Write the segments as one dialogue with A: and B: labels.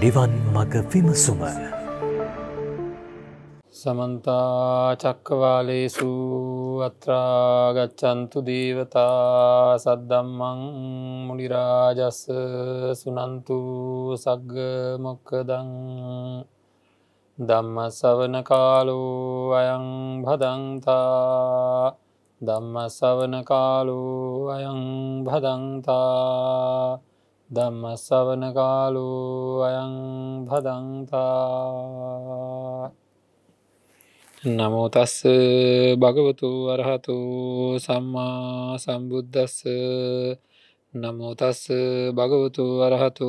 A: නිවන් මග විමසුම සමන්තාචක්කවාලේසු අත්‍රාගච්චන්තු දේවතා සද්දම්මං මුලිරාජස්ස සුනන්තු සග්ග මොක්කදං දම්ම සවන කාලු අයං භදන්තා දම්ම සවන කාලු අයං භදන්තා ධම්මස්සවන කාලු අයං පදන්තා නමෝතස්ස භගවතු අරහතු සම්මා සම්බුද්ධස්ස නමෝතස්ස භගවතු අරහතු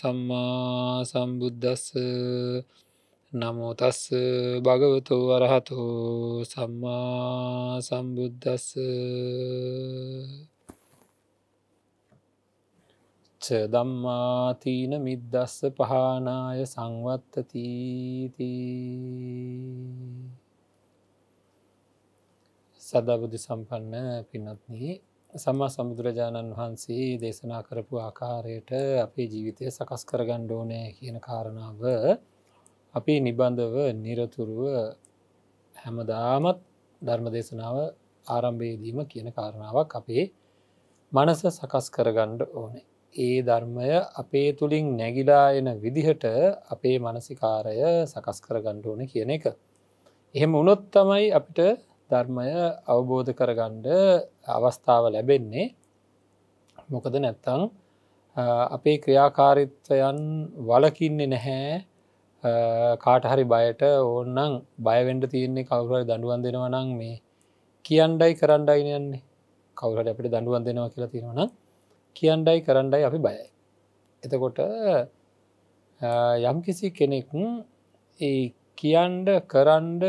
A: සම්මා සම්බුද්ධස්ස නමෝතස්ස භගවතු අරහතු සම්මා සම්බුද්ධස්ස ච දම්මාතිීන මිද්දස්ස පහනාය සංවත්තතීති සදාබුදු සම්පන්න පිනත්නී සම්මා සමුදුරජාණන් වහන්සේ දේශනා කරපු ආකාරයට අපේ ජීවිතය සකස් කරගන්න ඕනෑ කියන කාරණාව අපි නිබන්ධව නිරතුරුව හැමදාමත් ධර්ම දේශනාව ආරම්භේදීම කියන කාරණාවක් අපේ මනස සකස් කරගණ්ඩ ඕනේ ඒ ධර්මය අපේ තුළින් නැගිලා එන විදිහට අපේ මනසිකාරය සකස් කර ගණ්ඩුවන කියන එක. එහෙම උනොත් තමයි අපිට ධර්මය අවබෝධ කරගණ්ඩ අවස්ථාව ලැබෙන්නේ මොකද නැත්තං අපේ ක්‍රියාකාරිත්වයන් වලකින්නේ නැහැ කාටහරි බයට ඕන්නම් බයවෙන්ඩ තියන්නේ කවුරයි දඩුවන් දෙනවනං මේ කියන්ඩයි කරන්ඩයි යන්නේ කවුරට අපිට දඩුවන් දෙනවා කියලා තියෙනවනම් කියන්ඩයි කරන්ඩයි අපි බයයි. එතකොට යම් කිසි කෙනෙකු කියන්ඩ කරන්ඩ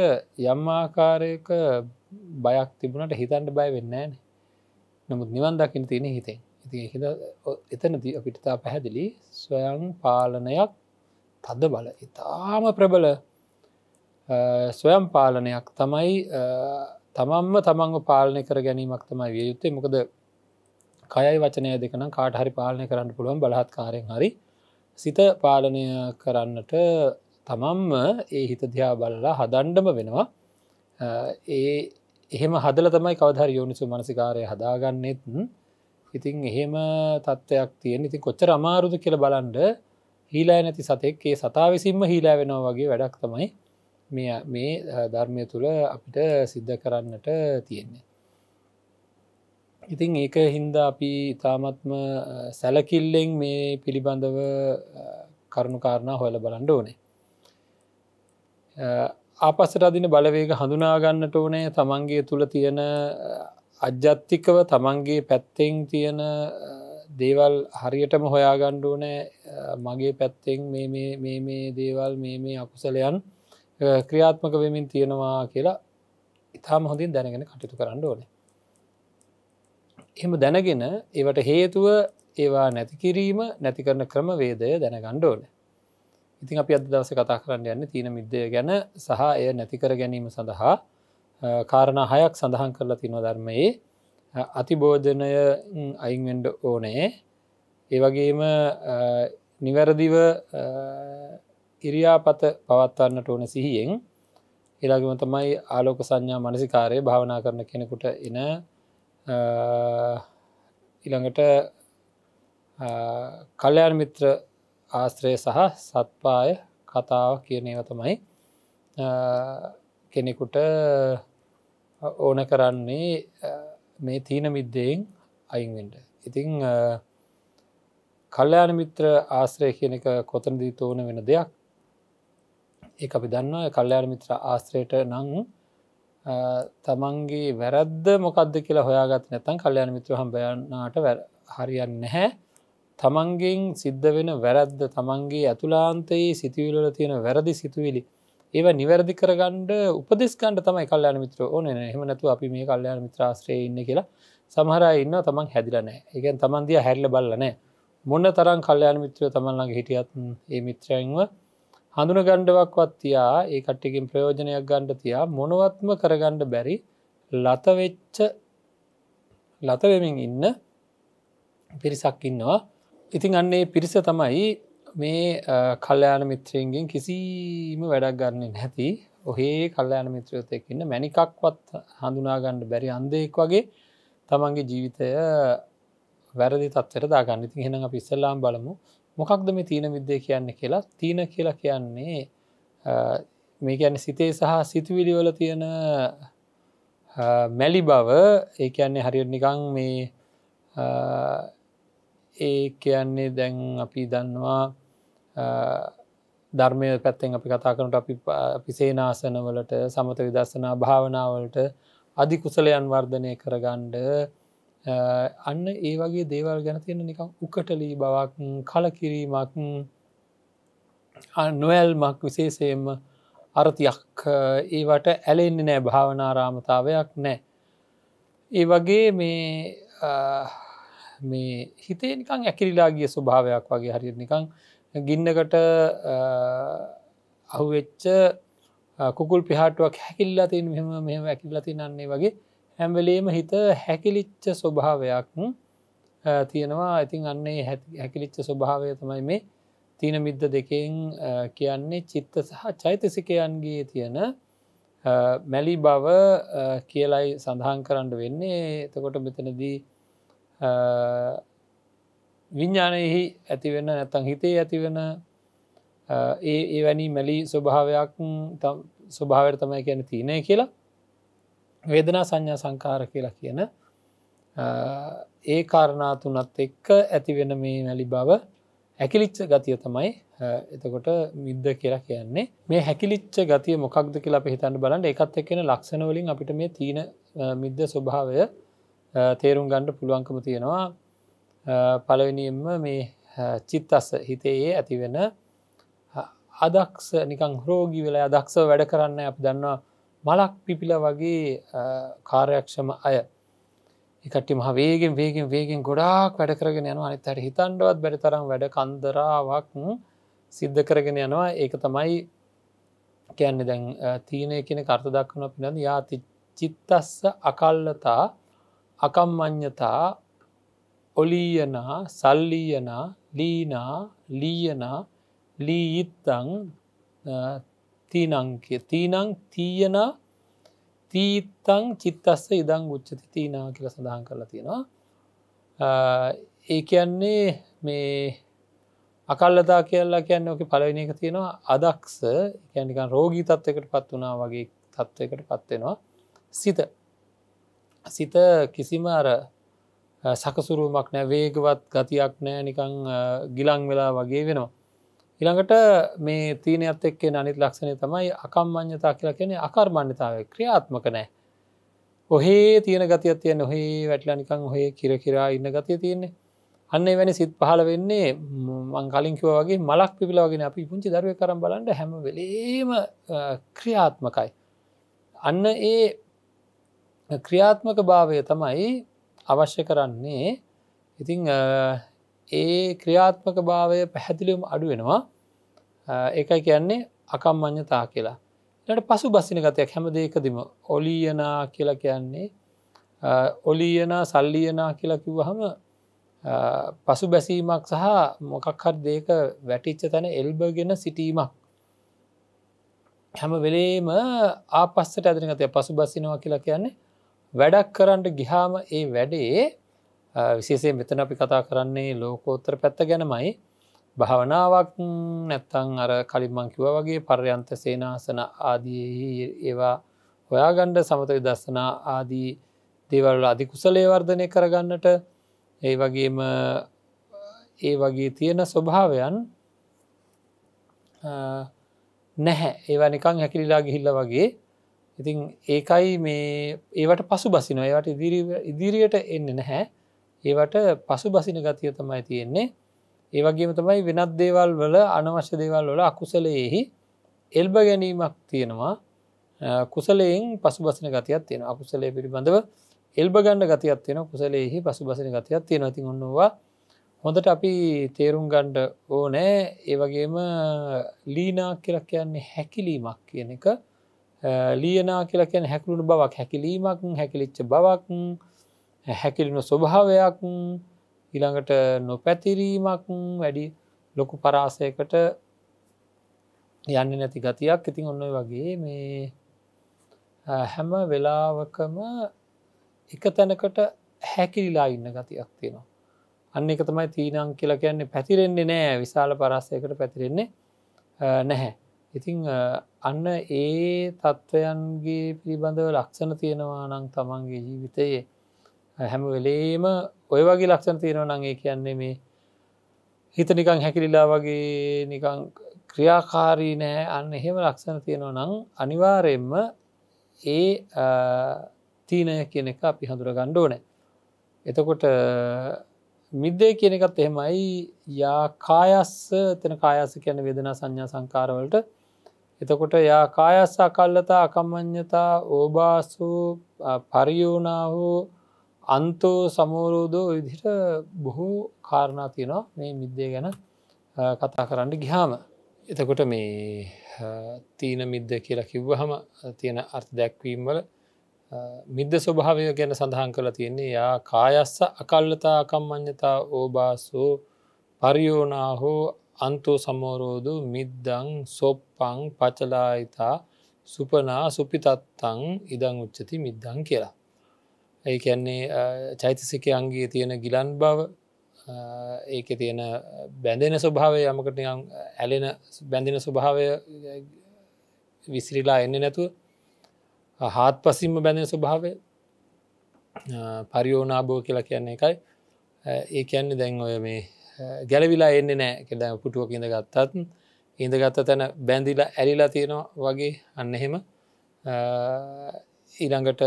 A: යම්මාකාරයක බයක් තිබුණට හිතන්ට බය වෙන්නෑන නමුත් නිවන් දකින තියෙන හිතෙන් ඉති හිත එතනති අපිටතා පැහැදිලි ස්වයං පාලනයක් තද බල ඉතාම ප්‍රබල ස්වයම් පාලනයක් තමයි තමන්ම තමන්ව පාලනය කර ගැනීමක් තමයි විය යුත්තේ මොකද කයයි වචනය දෙකන කාට හරි පාලනය කරන්න පුළුවන් බලහත්කාරයෙන් හරි සිත පාලනය කරන්නට තමම්ම ඒ හිත දිහා බලලා හදන්ඩම වෙනවා ඒ එහෙම හදල තමයි කවදර යෝනිසු මනසිකාරය හදාගන්නෙත් ඉතින් එහෙම තත්ත්වයක් තියෙන් ඉතින් කොච්චර අමාරුදු කියල බලන්ඩ හීලා නැති සතෙක් ඒ සතා විසින්ම හීලා වෙනවා වගේ වැඩක් තමයි මේ ධර්මය තුළ අපිට සිද්ධ කරන්නට තියෙන්නේ ඉතින් ඒක හින්දා අපි ඉතාමත්ම සැලකිල්ලෙන් මේ පිළිබඳව කරුණුකාරණා හොල බලන්ඩ ඕනේ ආපස්සට අදින බලවේග හඳුනාගන්නට ඕනේ තමන්ගේ තුළ තියෙන අජ්ජත්තිකව තමන්ගේ පැත්තෙන් තියෙන දේවල් හරියටම හොයාගණ්ඩ ඕනෑ මගේ පැත්තෙන් මේ මේ දේවල් මේ මේ අකුසලයන් ක්‍රියාත්මක වෙමින් තියෙනවා කියලා ඉතාම හොඳින් දැනගෙන කටයුතු කරන්න ඕනේ එම දැනගෙන ඒවට හේතුව ඒවා නැති කිරීම නැති කරන ක්‍රමවේදය දැන ගණ්ඩෝන. ඉතින් අපි අද දවස කතා කරන්න යන්න තියන මිද්දය ගැන සහ එය නැතිකර ගැනීම සඳහා කාරණ හයක් සඳහන් කරලා තිනව ධර්මයේ අතිබෝධනය අයින්වෙන්ඩ ඕනේ ඒවගේම නිවැරදිව ඉරියාපත පවත්වන්නට ඕන සිහියෙන් එලාගම තමයි ආලෝක සංඥා මනසිකාරය භාවනා කරන කෙනෙකුට එන ඉළඟට කල්්‍යයාන මිත්‍ර ආශ්‍රය සහ සත්පාය කතාව කියනව තමයි කෙනෙකුට ඕන කරන්නේ මේ තීන මිද්දයෙන් අයින්ෙන්ට ඉතිං කල්්‍යයාන මිත්‍ර ආශ්‍රය කියන එක කොතන දී තෝන වෙන දෙයක් ඒ අපි දන්න කල්්‍යයාන මිත්‍ර ආශ්‍රයට නං තමන්ගේ වැරද්ද මොකක්ද කියලා හොයාගත් නැතන් කල්යන මිත්‍රහම් බයනාට හරියන් නැහැ තමන්ගෙන් සිද්ධ වෙන වැරද්ද තමන්ගේ ඇතුලාන්තයේ සිතිවිලල තියෙන වැරදි සිතුවිලි ඒව නිවැරදි කරගණ්ඩ උපදෙස්කන්ට තමයි කල්යන මිත්‍ර ඕන හෙමනැතු අපි මේ කල්යන මිත්‍රාශ්‍රය ඉන්න කියලා සමහර ඉන්න තමන් හැදිලනෑ එකන් තමන්දිය හැල්ල බල්ලනෑ මොන්න තරම් කල්යන මිත්‍රය තමන්ලගේ හිටියත් ඒ මිත්‍රයන්ව හඳුන ගණ්ඩවක්වත් තියා ඒ කට්ටිකින් ප්‍රයෝජනයක් ගණ්ඩ තියා මොනවත්ම කරගණ්ඩ බැරි ලතවෙච්ච ලතවෙමින් ඉන්න පිරිසක් ඉන්නවා ඉතින් අන්නේ පිරිස තමයි මේ කල්්‍යයාන මිත්‍රයන්ගෙන් කිසිීම වැඩක් ගන්න නැති ඔහේ කල්්‍යයාන මිත්‍රයෝතයක් ඉන්න මැනිකක්වත් හඳුනාගණ්ඩ බැරි අන්දෙක් වගේ තමන්ගේ ජීවිතය වැරදි තත්වර දාගන්න ඉතින් හෙන පිස්සල්ලාම් බලමු මොකක්ද මේ තීන විද්දය කියන්න කියලා තීන කියලා කියන්නේ මේ ගැන සිතේ සහ සිතුවිලිවල තියෙන මැලි බව ඒ කියන්නේ හරියට නිකං මේ ඒ කියන්නේ දැන් අපි දන්නවා ධර්මය පැත්තෙන් අපි කතා කරනට අපි පිසේනාසනවලට සමත විදස්සනා භාවනාවලට අධි කුසලයන් වර්ධනය කරගණ්ඩ අන්න ඒ වගේ දේවල් ගැන තියෙන නිකම් උකටලී බවක් කලකිරීමක් නොවැල්මක් විශේෂයෙන්ම අරතියක් ඒවට ඇලෙන්න්න නෑ භාවනාරාමතාවයක් නෑ. ඒ වගේ මේ මේ හිතේ නිකං ඇකිරිලාගිය ස්වභාවයක් වගේ හරිත් නිකං ගින්නකට අහුවෙච්ච කුකුල් පිහාටුවක් හැකිල්ලා තින් මෙම මෙම ඇකිල්ලති නන්නේ වගේ හැම්වලේම හිත හැකිලිච්ච ස්වභාවයක් තියෙනවා ඉතින් අන්නේ හැකිලිච්ච ස්වභාවය තමයි මේ තින මිද්ද දෙකෙන් කියන්නේ චිත්ත සහ චෛතසිකයන්ගේ තියෙන මැලි බව කියලයි සඳහන් කරන්න වෙන්නේ එතකොට මෙතනදී විඤ්ඥානයෙහි ඇතිවෙන නැතන් හිතේ ඇතිවෙන ඒ ඒ වැනි මැලි ස්වභාවයක් ස්වභාවයට තමයි කියන තියනය කියලා වේදනා සංඥා සංකාර කියලා කියන ඒ කාරණාතුනත් එක්ක ඇතිවෙන මේ නැලි බව හැකිලිච්ච ගතිය තමයි එතකොට මිද්ද කියලා කියන්නේ මේ හැකිලිච්ච ගතිය මොකක්ද කියලා පිහිතන්න බලන්න එකත් එක්කෙන ලක්ෂණවලින් අපිට මේ තියන මිද්ද ස්වභාවය තේරුම් ගණ්ඩ පුළුවන්කම තියෙනවා පලවෙනියෙන්ම මේ චිත්තස්ස හිතයේ ඇතිවෙන අදක්ෂ නිකං රෝගී වෙලා අදක්ෂ වැඩ කරන්න අප දන්නවා මලක් පිපිල වගේ කාර්යක්ෂම අය එකට මහ වේගෙන් වේගෙන් වේගෙන් ගොඩාක් වැඩ කරගෙන යනවා අනිත් හැට හිතන්ඩවත් බැරි තරම් වැඩ කන්දරාවක් සිද්ධ කරගෙන යනවා ඒක තමයි කියන්න දැන් තීනය කියන කර්ත දක්වන පිනද යාති චිත්තස්ස අකල්ලතා අකම්මං්්‍යතා ඔලීයනා සල්ලීයනා ලීනා ලීයනා ලීඉත්තං තීනංකය තීනං තීයන තීතං චිත්තස්ස ඉදං ගුච්චති තීනා කියල සඳහන් කරලා තියෙනවා ඒ කියන්නේ මේ අකල්ලතා කියලා කියන්න ඕක පලවෙනි එක තියෙනවා අදක්ස කැනිකන් රෝගී තත්වකට පත් වනා වගේ තත්ත්වකට පත්වෙනවා සිත සිත කිසිම අර සකසුරුමක් නෑ වේගවත් ගතියක් නෑ නිකං ගිලං වෙලා වගේ වෙනවා ඉළඟට මේ තීනයක්ත් එක්කේ අනිත් ලක්ෂණය තමයි අකම්මං්්‍යතා කියලා කියන අකර්මණ්්‍යතාව ක්‍රියාත්මක නෑ. ඔහේ තියෙන ගතිය තියන්න ඔහේ වැටලනිකං හොය කිරකිරා ඉන්න ගතිය තියෙන්නේ අන්න වැනි සිත් පහල වෙන්නේ මංකලින්කිව වගේ මලක් පිපිලාගෙන අපි පුංචි දරුව කරම් බලන්ට හැම වෙලේම ක්‍රියාත්මකයි. අන්න ඒ ක්‍රියාත්මක භාවය තමයි අවශ්‍ය කරන්නේ ඉතිං ඒ ක්‍රියාත්මක භාවය පැහැදිලිවම් අඩුවෙනවා ඒකයි කියන්නේ අකම්මං්්‍යතා කියලා ට පසු බස්සින ගතයක් හැම දෙකදම ඔලියනා කියලා කියන්නේ ඔලියනා සල්ලියනා කියලා කිව්වහම පසු බැසීමක් සහ මොකක්හත් දෙක වැටිච්ච තැන එල්බගෙන සිටීමක් හැම වෙලේම ආපස්සට ඇදනගතය පසු බස්සිනවා කියලා කියන්නේ වැඩක් කරන්නට ගිහාම ඒ වැඩේ විශේසේ මෙතන අපි කතා කරන්නේ ලෝකෝත්තර පැත්ත ගැනමයි භාවනාවක් නැත්තං අර කලින්මංකිව වගේ පර්යන්ත සේනාසන ආදී ඒවා හොයාගණ්ඩ සමත විදස්සනා ආදී දේවල්ල අධි කුසලේ වර්ධනය කරගන්නට ඒ වගේම ඒ වගේ තියෙන ස්වභාවයන් නැහැ ඒවා නිකං හැකිලිලා ගිහිල්ල වගේ ඉතින් ඒකයි මේ ඒවට පසු බසින ඒවට ඉදිරියට එන්න නැහැ ඒවට පසු බසින ගතිය තමයි තියෙන්නේ ඒවගේම තමයි වෙනත් දේවල් වල අනවශ්‍ය දේවල් වල අකුසලයෙහි එල්බ ගැනීමක් තියෙනවා කුසලයෙන් පසු බසන ගතියක් තියෙන අකුසලය පිළිබඳව එල්බ ගණ්ඩ ගතියක් තියෙන කුසලයෙහි පසු බසන ගතියක් තියෙන ති ඔන්නවා හොඳට අපි තේරුම් ගණ්ඩ ඕනෑ ඒවගේම ලීනා කියලා කියන්නේ හැකිලීමක් කියන එක ලියනා කියලා කියන හැකලුණු බවක් හැකිලීමක් හැකිලිච්ච බවක් හැකිරෙන ස්වභාවයක් ඉළඟට නොපැතිරීමක් වැඩි ලොකු පරාසයකට යන්න නැති ගතියක් ඉතින් ඔන්න වගේ මේ හැම වෙලාවකම එක තැනකට හැකිරිලා ඉන්න ගතියක් තියෙනවා. අන්න එක තමයි තීනං කියලා කියන්නේ පැතිරෙන්නේ නෑ විශාල පරාසයකට පැතිරෙන්නේ නැහැ. ඉතිං අන්න ඒ තත්ත්වයන්ගේ පිළිබඳව ලක්ෂණ තියෙනවා නම් තමන්ගේ ජීවිතයේ හැම වෙලේම ඔය වගේ ලක්ෂණ තියෙනව නගේ කියන්නේ මේ හිත නිකං හැකිරිලා වගේ නිකං ක්‍රියාකාරී නෑ අන්න එහෙම ලක්ෂණ තියෙනව නං අනිවාරයෙන්ම ඒ තීනය කියන එක අපි හඳුර ගණ්ඩෝනෑ එතකොට මිද්දේ කියන එකත් එහෙමයි යා කායස්ස තන කායස කියන වෙදෙන සංඥා සංකාරවලට එතකොට යා කායස්ස අකල්ලතා අකම්මං්්‍යතා ඕබාසු පරියෝනාහෝ අන්තෝ සමෝරෝධෝ විදිට බොහෝ කාරණා තියෙනවා මේ මිද්දේ ගැන කතා කරන්න ගිහාම එතකොට මේ තීන මිද්ද කියලා කිව්වහම තියෙන අර්ථ දැක්වීම් වල මිද්ද ස්වභාවය ගැන සඳහන් කළ තියෙන්නේ යා කායස්ස අකල්ලතා අකම්මං්්‍යතා ඕබාසෝ පරියෝනා හෝ අන්තු සමෝරෝධු මිද්දං සොප්පං පචලායිතා සුපනා සුපිතත්තං ඉදං උච්චති මිද්දං කියලා. ඒ කියන්නේ චෛතසිකයන්ගේ තියෙන ගිලන් බව ඒක තියෙන බැඳෙන ස්වභාවය යමකට ඇලෙන බැඳෙන ස්වභාවය විසිරිලා එන්නේ නැතුව හාත් පසිම්ම බැඳෙන ස්වභාවය පරිියෝනාභෝ කියලා කියන්නේ එකයි ඒ කියන්නේ දැන් ඔය මේ ගැලවිලා එන්න නෑ කෙද පුටුවක් ඉඳ ගත්තත් ඉඳ ගත්ත තැන බැඳිලා ඇලිලා තියෙනවා වගේ අන්න එහෙම ඊළඟට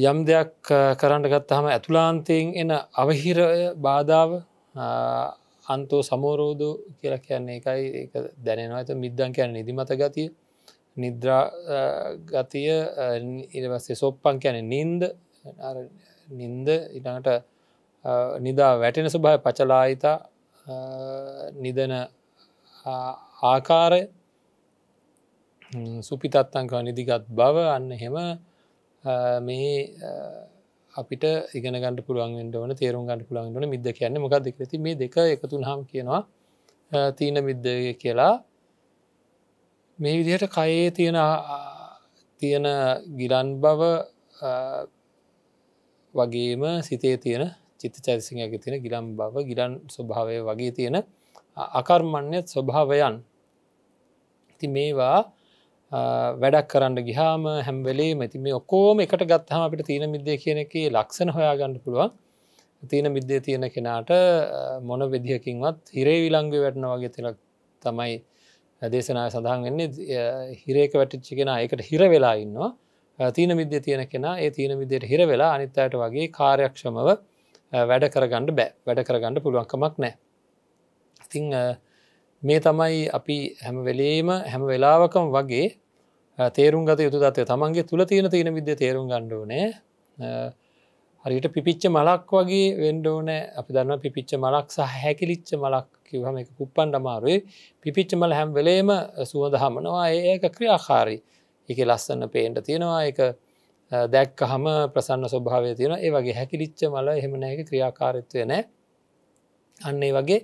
A: යම් දෙයක් කරන්න ගත්තහම ඇතුලාන්තයෙන් එන අවහිර බාධාව අන්තෝ සමෝරෝධ කියලා කියන්නේ එකයි දැනෙනවා ඇත මිද්දන් කියන නිදිමත ගතිය නිද්‍රා ගතිය ඉරවස්සේ සොප්පන් කියන නින්ද නින්ද ඉටට නිදා වැටෙන ස්වභාය පචලායිතා නිදන ආකාරය සුපිතත්තංකව නිදිගත් බව අන්න හෙම මේ අපිට ඉගෙන ගට පුළුවන් ඩවන තේරු ගට පුළන්ගන මිද කියන්න මොකක් දෙකරති මේ දෙක එකතුන් හම් කියනවා තීන මිද්ද කියලා මේ විදිහට කයේ තියෙන තියෙන ගිලන් බව වගේම සිතේ තියෙන චිත්ත චරිසිංහක තියෙන ගිලම් බව ගිලන් ස්වභාවය වගේ තියෙන අකර්මණ්‍යත් ස්වභාවයන් ති මේවා වැඩක් කරන්න ගිහාම හැම්වෙලේ මැති මේ ඔක්කෝම එකට ගත්තහම අපිට තියෙන මිද්දේ කියනෙක ලක්ෂණ හොයාගන්න පුළුවන් තියෙන මිද්දේ තියෙන කෙනාට මොන විදිහකින්වත් හිරේ විලංග වැටන වගේ තිලක් තමයි දේශනාව සඳහන් වෙන්නේ හිරේක වැටිච්චි කෙන එකට හිර වෙලා ඉන්නවා තියන මිද්‍ය තියෙන කෙන ඒ තියන විදියට හිර වෙලා අනිත්තයට වගේ කාර්යක්ෂමව වැඩ කරගන්නඩ බෑ වැඩ කරගන්න පුළුවන්කමක් නෑ ඉතිං මේ තමයි අපි හැම වෙලේම හැම වෙලාවකම වගේ තේරුම් ගත යුතු තත්වය තමන්ගේ තුළ තියෙන තියෙන විද තේරුම් ගණ්ඩෝනේ හරිට පිපිච්ච මලක් වගේ වෙන්ඩෝනෑ අපි දන්න පිපිච්ච මලක් සහ හැකිලිච්ච මලක් කිවහම එක කුප්පන් ඩමාරුවේ පිපිච්ච මල හැම් වෙලේම සුවඳ හමනවා ඒක ක්‍රියාකාරී එක ලස්සන්න පේන්ට තියෙනවා එක දැක් හම ප්‍රසන්න ස්වභාවය තියෙන ඒ වගේ හැකිලිච්ච මල එහෙමන එක ක්‍රියාකාරත්වය නෑ අන්නේ වගේ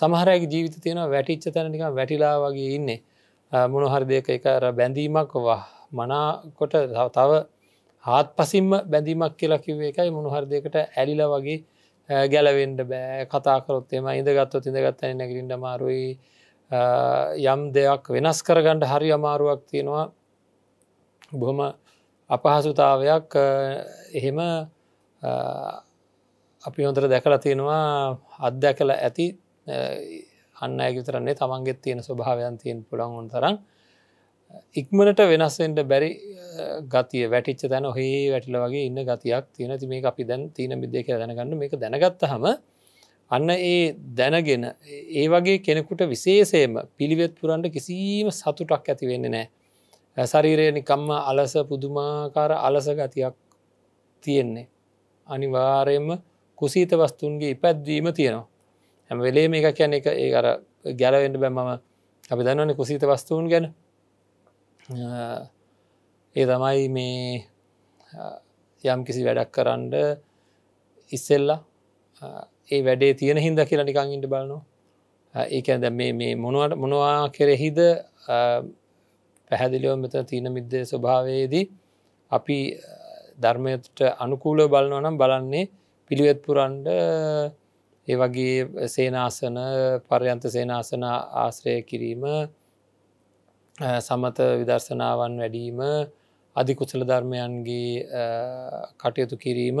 A: සමහරක ජීවිත තියෙන වැටිච්ච තැනනික වැටිලා වගේ ඉන්නේ මොනහරිදයක එක බැඳීමක් මනාකොට තව හත් පසිම්ම බැඳීමක් කියලා කිව්ව එකයි මොනහරදයකට ඇලිල වගේ ගැලවෙන්ඩ බෑ කතාකරොත්තේම ඉඳගත්ව තිඳගත්ත නැගරින්ට මාරුයි යම් දෙයක් වෙනස් කරගණ්ඩ හරි අමාරුවක් තියෙනවා බොහොම අපහසුතාවයක් එහෙම අපි හොඳට දැකලා තියෙනවා අත්දැකල ඇති අන්න ඇගවිතරන්නේ තමන්ගෙත් තියෙන ස්වභාවයන් තියෙන් පුළන්ගොන් තරම් ඉක්මනට වෙනස්සෙන්ට බැරි ගතිය වැටිච්ච තැන හේ වැටිල වගේ ඉන්න ගතියක් තියෙන ති මේ අපි දැන් තියන විදේක දැනගන්න මේක දැනගත්ත හම අන්න ඒ දැනගෙන ඒ වගේ කෙනෙකුට විශේෂයම පිළිවෙත් පුරන්ට කිසිීම සතුටක් ඇති වෙන්න නෑ ශරීරය නිකම්ම අලස පුදුමාකාර අලස ගතියක් තියෙන්නේ අනිවාරයෙන්ම කුසීත වස්තුන්ගේ ඉපැත්වීම තියෙනවා හැම වෙලේ මේ එක කියැන එක ඒ අර ගැලවෙන්ට බැම්මම අපි දන්නවන කුසිත වස්තුූන් ගැන ඒ තමයි මේ යම් කිසි වැඩක් කරන්න ඉස්සෙල්ලා ඒ වැඩේ තියෙන හින්ද කියලා නිකංගින්ට බලනවා ඒකැද මේ මොනුවට මොනවා කෙරෙහිද පැහැදිලියෝ මෙත තියන මිද්දේ ස්වභාවයේදී අපි ධර්මයට අනුකූල බලනවනම් බලන්නේ පිළිවෙත් පුරන්ඩ ඒ වගේ සේනාසන පර්යන්ත සේනාසන ආශ්‍රය කිරීම සමත විදර්ශනාවන් වැඩීම අධිකුසල ධර්මයන්ගේ කටයුතු කිරීම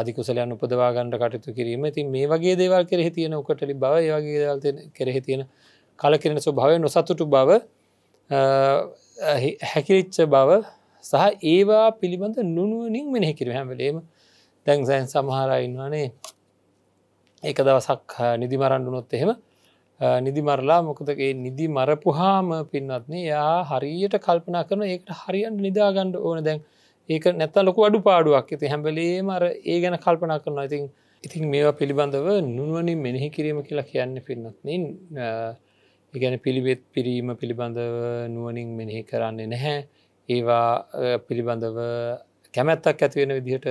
A: අධිකුසලයන් උපදවාගණ්ඩ කටයුතු කිරීම ඉතින් මේ වගේ දේවල් කෙරෙහි තියෙන උකටලි බව ඒවගේ දවල් කෙරෙහි තියෙන කල කෙන ස්වභාවය නොසතුටු බව හැකිරිච්ච බව සහ ඒවා පිළිබඳ නුනුවනින් මෙනෙහි කිරීම හැමලේම දැන්සෑන් සමහරයින්වානේ ඒක දවසක් නිදි මරන්ඩුනොත් එහෙම නිදි මරලා මොකදගේ නිදි මරපුහාම පින්නත්න යා හරියට කල්පනා කරන ඒකට හරියන් නිදාගණ්ඩ ඕන දැන් ඒක නැත ලොක අඩු පාඩුවක් ඇති හැබලේ මර ඒ ගැන කල්පනා කරන ඉතින් ඉතින් මේවා පිළිබඳව නුවනින් මෙනෙහි කිරීම කියලා කියන්න පින්නත්නින් ඉගැන පිළිබෙත් පිරීම පිළිබඳව නුවනින් මෙනෙහි කරන්නේ නැහැ ඒවා පිළිබඳව කැමැත්තක් ඇතිවෙන විදිහට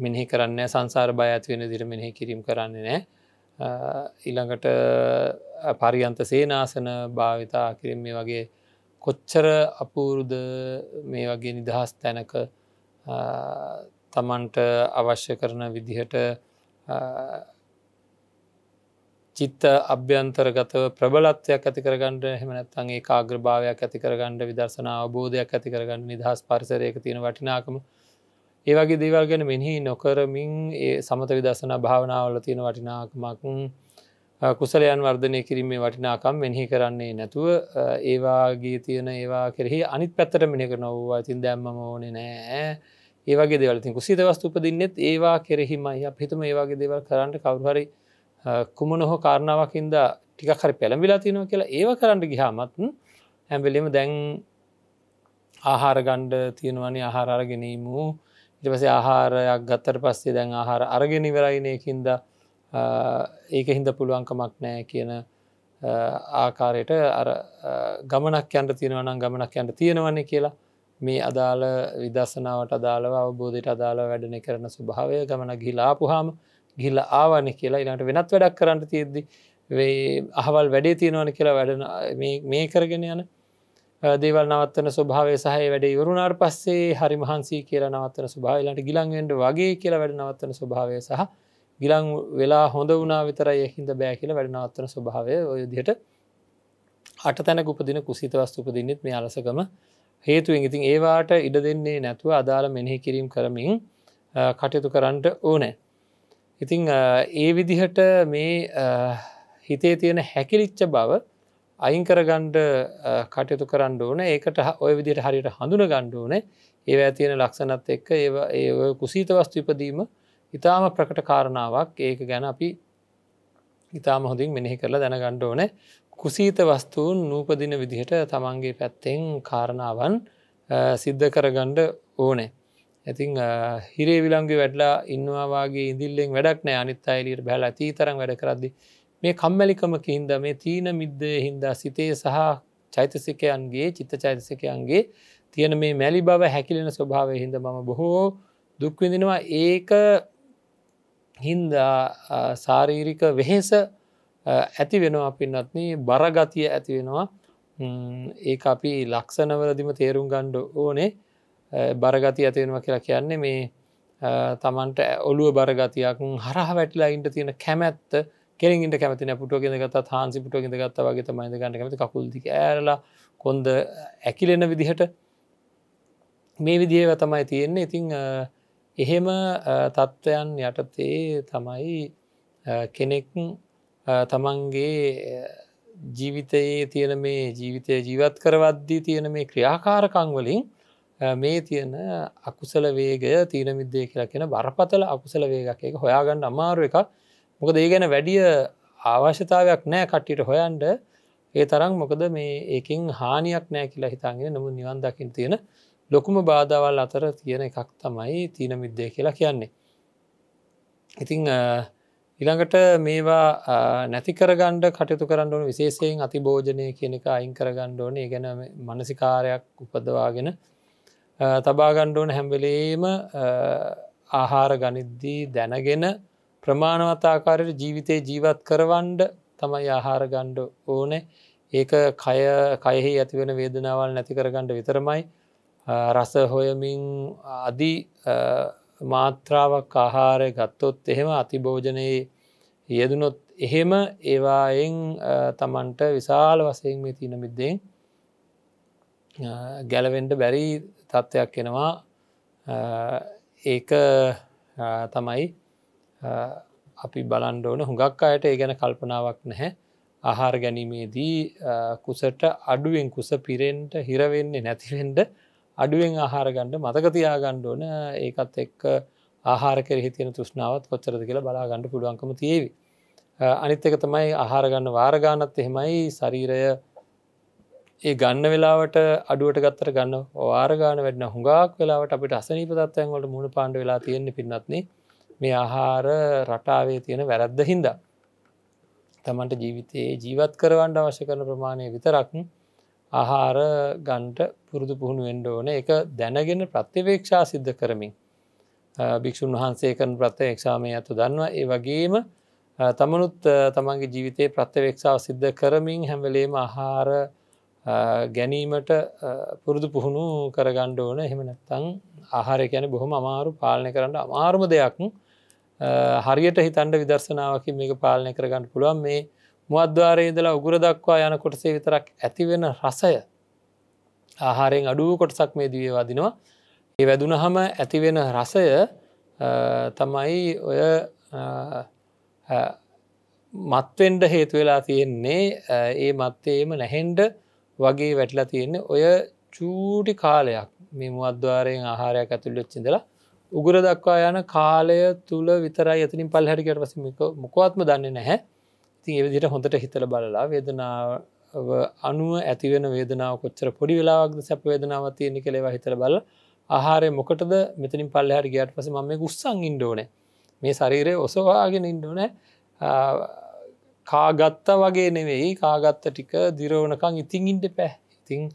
A: මෙහි කරන්න සංසාර බය ඇතිවෙන දිර මෙහි කිරීම් කරන්නේ නෑ ඉළඟට පරියන්ත සේනාසන භාවිතා කිරම් මේ වගේ කොච්චර අපූරුද මේ වගේ නිදහස් තැනක තමන්ට අවශ්‍ය කරන විදිහට චිත්ත අභ්‍යන්තරගතව ප්‍රබලත්වයක් ඇති කරගන්නඩ හෙමනැත්තන්ගේ කාග්‍රභාවයක් ඇති කරගණඩ විදර්ශන අවබෝධයක් ඇති කරගන්න නිදහස් පරිසරයක තියෙන වටිනාකම ඒවගේ දේවල් ගැන මෙහි නොකරමින් ඒ සමත විදසන භාවනාවල තියෙන වටිනාකමක් කුසලයන් වර්ධනය කිරීමේ වටිනාකම් මෙහි කරන්නේ නැතුව ඒවාගේ තියෙන ඒවා කෙරෙහි අනිත් පැත්තට මිනික නොවවා ඉතින් දැම්ම ඕනේ නෑ ඒවගේ දෙවලතින් කුසිත වස්තුපදින්නෙත් ඒවා කෙරෙහිමයි අපිතම ඒවාගේ දෙවල් කරන්නට කවරුහරි කුමන හෝ කාරණාවකින්ද ටිකක් හරි පැළඹිලා තියෙනවා කියලා ඒව කරන්න ගිහාමත්න් ඇම්බෙලීම දැන් ආහාරගණ්ඩ තියෙනවනි ආහාරාර ගැනීමූ ඉටපස ආහාරයක් ගත්තර පස්සේ දැන් ආහාර අරගෙනනිවරයිනයකින්ද ඒක හින්ද පුළුවන්කමක් නෑ කියන ආකාරයට අර ගමනක් යන්ට තියෙනවනම් ගමනක් යන්ට තියෙනවන්නේ කියලා මේ අදාළ විදසනාවට අදාළව අවබෝධයට අදාළ වැඩන කරන ස්වභාවය ගමන ගිලාපුහාම ගිල්ල ආවන කියලා ඉනට වෙනත් වැඩක් කරන්න තියෙද්දි අහවල් වැඩේ තියෙනවන කියලා වැඩ මේ කරගෙන යන දේවල් නවත්තන ස්වභාවය සහය වැඩ යුරුණාට පස්සේ හරි මහන්සේ කියලා නවත්තන ස්වභාවලට ගිලංගෙන්ට වගේ කියලා වැඩ නවත්තන ස්වභාවය සහ ගිලං වෙලා හොඳ වනා විතරයි හිද බෑ කියලා වැඩ නවත්තන ස්වභාවය ඔයදියට අට තැන උපදින කුසිතවස්තු උපදින්නෙත් මේ අලසකම හේතුවෙන් ඉතින් ඒවාට ඉඩ දෙන්නේ නැතුව අදාළ මෙනෙහි කිරීම් කරමින් කටයුතු කරන්නට ඕනෑ. ඉතිං ඒ විදිහට මේ හිතේ තියෙන හැකිරිච්ච බව අයිංකර ගණ්ඩ කටයුතු කරන්න ඕන ඒකට ඔය විදිට හරියට හඳුන ගණ්ඩ ඕනේ ඒව ඇතියෙන ලක්ෂණත් එක්ක ඒ ඒ කුසීතවස්තු ඉපදීම ඉතාම ප්‍රකට කාරණාවක් ඒක ගැන අපි ඉතාම හොඳින් මෙනෙහි කරලා දැන ගණ්ඩ ඕනේ කුසීත වස්තුූන් නූපදින විදිහට තමන්ගේ පැත්තෙන් කාරණාවන් සිද්ධ කරගණ්ඩ ඕනේ ඇතින් හිරේ විලංගේ වැඩලා ඉන්නවාගේ ඉදිල්ලෙෙන් වැඩක්නෑ අනිත් අයිලීට බැල තී තරම් වැඩ කරද්දිී මේ කම්මැලිකමකින්ද මේ තීන මිද්දය හින්දා සිතේ සහ චෛතසිකයන්ගේ චිත්ත චෛතසිකයන්ගේ තියෙන මේ මැලි බව හැකිලෙන ස්වභාවය හිද මම බොහෝ දුක්විඳෙනවා ඒක හින්දා සාරීරික වෙහෙස ඇති වෙනවා පින්නත්න බරගතිය ඇති වෙනවා ඒ අපි ලක්ෂණවලදිම තේරුම් ගණ්ඩ ඕනේ බරගති ඇතිවෙනවා කියලා කියන්නේ මේ තමන්ට ඔලුව බරගතියක් හරහ වැටිලා ඉන්ට තියෙන කැමැත්ත කෙලින්ට කැමති පුට ගෙදගත් හන්සි පුට ගෙදගත්ත වගේ මයිද ගන්න කැමති කකුල්දි ඇරලා කොන්ද ඇකිලෙන විදිහට මේ විදිහ වතමයි තියෙන්නේ ඉතිං එහෙම තත්ත්වයන් යටතේ තමයි කෙනෙක් තමන්ගේ ජීවිතයේ තියෙන මේ ජීවිතය ජීවත් කරවද්දී තියෙන මේ ක්‍රියාකාරකංවලින් මේ තියෙන අකුසල වේගය තීනමිද්දය කියලා කියෙන බරපතල අකුසල වේගක් එක හොයාගන්න අමාරුව එකක් මොකද ඒ ගැන වැඩිය අවශ්‍යතාවයක් නෑ කට්ටිට හොයන්ඩ ඒ තරම් මොකද මේ ඒකින් හානියක් නෑ කියලා හිතාගෙන නමු නිවන් දකිින් තියෙන ලොකුම බාධවල් අතර තියෙන එකක් තමයි තිීන මිද්දය කියලා කියන්නේ. ඉතිං ඉළඟට මේවා නැති කරගණ්ඩ කටයුතු කරන්න ඕන විශේෂයෙන් අතිභෝජනය කියන එක අයින් කරගණ්ඩෝන ගැන මනසිකාරයක් උපදවාගෙන තබාගණ්ඩෝන හැම්බලේම ආහාර ගනිද්දී දැනගෙන ප්‍රමාණවත් ආකාරයට ජීවිතය ජීවත් කරවන්ඩ තමයි ආහාර ගණ්ඩ ඕන ඒක කය කයෙහි ඇතිවෙන වේදනාවල් නැති කරගණ්ඩ විතරමයි රස හොයමින් අදි මාත්‍රාවක් ආහාරය ගත්තොත් එහෙම අතිභෝජනයේ යෙදනොත් එහෙම ඒවායෙන් තමන්ට විශාල වසයෙන් මේ තින මිද්දෙන් ගැලවෙන්ඩ බැරි තත්ත්වයක් එෙනවා ඒක තමයි අපි බලන්ඩ ඕන හුඟක් අයට ඒ ගැන කල්පනාවක් නැහැ ආහාර ගැනීමේදී කුසට අඩුවෙන් කුස පිරෙන්ට හිරවෙන්නේ නැතිවෙන්ඩ අඩුවෙන් ආහාරගණ්ඩ මතකතියාගණ්ඩ ඕන ඒකත් එක්ක ආහාර කෙරෙහි තියෙන තෘෂ්ණාවත් කොච්චරද කියලා බලාගණ්ඩ පුළුවන්කම තියේවි අනිත් එක තමයි ආහාරගන්න වාරගානත් එහෙමයි ශරීරය ඒ ගන්න වෙලාවට අඩුවට ගත්තර ගන්න වාරගාන වැඩන හුඟක් වෙලාවට අපිට අසනීපතත්වයන් වලට මුණ පාණ්ඩ වෙලා තියෙන්නේ පින්නත්න්නේ මේ ආහාර රටාවේ තියෙන වැරද්ද හින්දා. තමන්ට ජීවිතයේ ජීවත් කරවන්ඩ අවශ්‍ය කරන ප්‍රමාණය විතරක් ආහාර ගන්ට පුරුදු පුහුණු වෙන්ඩ ඕන එක දැනගෙන ප්‍රතිවේක්ෂා සිද්ධ කරමින් භික්‍ෂූන් වහන්සේ කරන ප්‍රත්්‍යවේක්ෂාමය ඇතු දන්නවා ඒ වගේම තමනුත් තමන්ගේ ජීවිතයේ ප්‍රත්්‍යවේක්ෂාව සිද්ධ කරමින් හැමවලේම ආහාර ගැනීමට පුරුදු පුහුණු කරගණ්ඩ ඕන එහෙම නැත්තං ආහාර ගැන බොහොම අමාරු පාලනය කරන්න අමාරුම දෙයක් හරියට හිතන්ඩ විදර්ශනාවකින් මේක පාලනය කරගන්න පුළුවන් මේ මුවද්වාරයේදලා උගුර දක්වා යන කොටසේ විතරක් ඇතිවෙන රසය ආහාරයෙන් අඩුව කොටසක් මේ දවේවාදිනවා ඒ වැදුනහම ඇතිවෙන රසය තමයි ඔය මත්වෙන්ඩ හේතුවෙලා තියෙන්නේ ඒ මත්තේම නැහෙන්ඩ වගේ වැටලා තියෙන්නේ ඔය චූටි කාලයක් මේ මුවද්වාරයෙන් ආහාරයක් ඇතුළොච්චිදලා උගුර දක්වා යන කාලය තුළ විතරයි ඇතිනින් පල් හැටිකට වස මොකවත්ම දන්න නැහැ ති එවිදිට හොඳට හිතල බලලා වේදනාව අනුව ඇතිවෙන වේදනාව කොච්චර පොඩි වෙලාක්ද සැප වේදනාව තියෙන කෙළෙවා හිතර බල ආහාරය මොකටද මෙතනින් පල් හැට ගියට පස මම ගුස්සන් ඉන්ඩෝන මේ ශරීරය ඔසවාගෙන ඉන්ඩෝන කාගත්තා වගේ නෙවෙයි කාගත්ත ටික දිරෝනකං ඉතින් ඉන්ඩ පැහ ඉතිං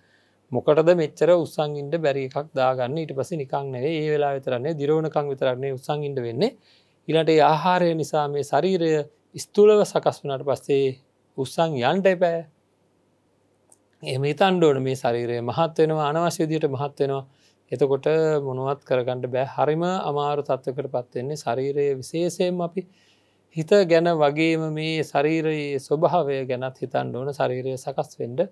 A: මොකටද මෙච්චර උත්සංගින්ට බැරි එකක් දාගන්න ඊට පස නිකක් නෙවේ ඒ වෙලා විතරන්නේ දිරෝණකං විතරන්නේ උත්සංගින්ට වෙන්නේ ඉලට ආහාරය නිසා මේ ශරීරය ස්තුලව සකස් වනට පස්සේ උත්සං යන්ට එපෑ එම තන්ඩෝන මේ ශරීරය මහත් වෙනවා අනවශ්‍යදියට මහත් වෙනවා එතකොට මොනුවත් කරගන්නට බෑ හරිම අමාරු තත්වකට පත්වෙන්නේ ශරීරය විශේෂයෙන් අපි හිත ගැන වගේම මේ ශරීරයේ ස්වභාවය ගැනත් හිතන් ඕන ශරීරය සකස් වෙන්ඩ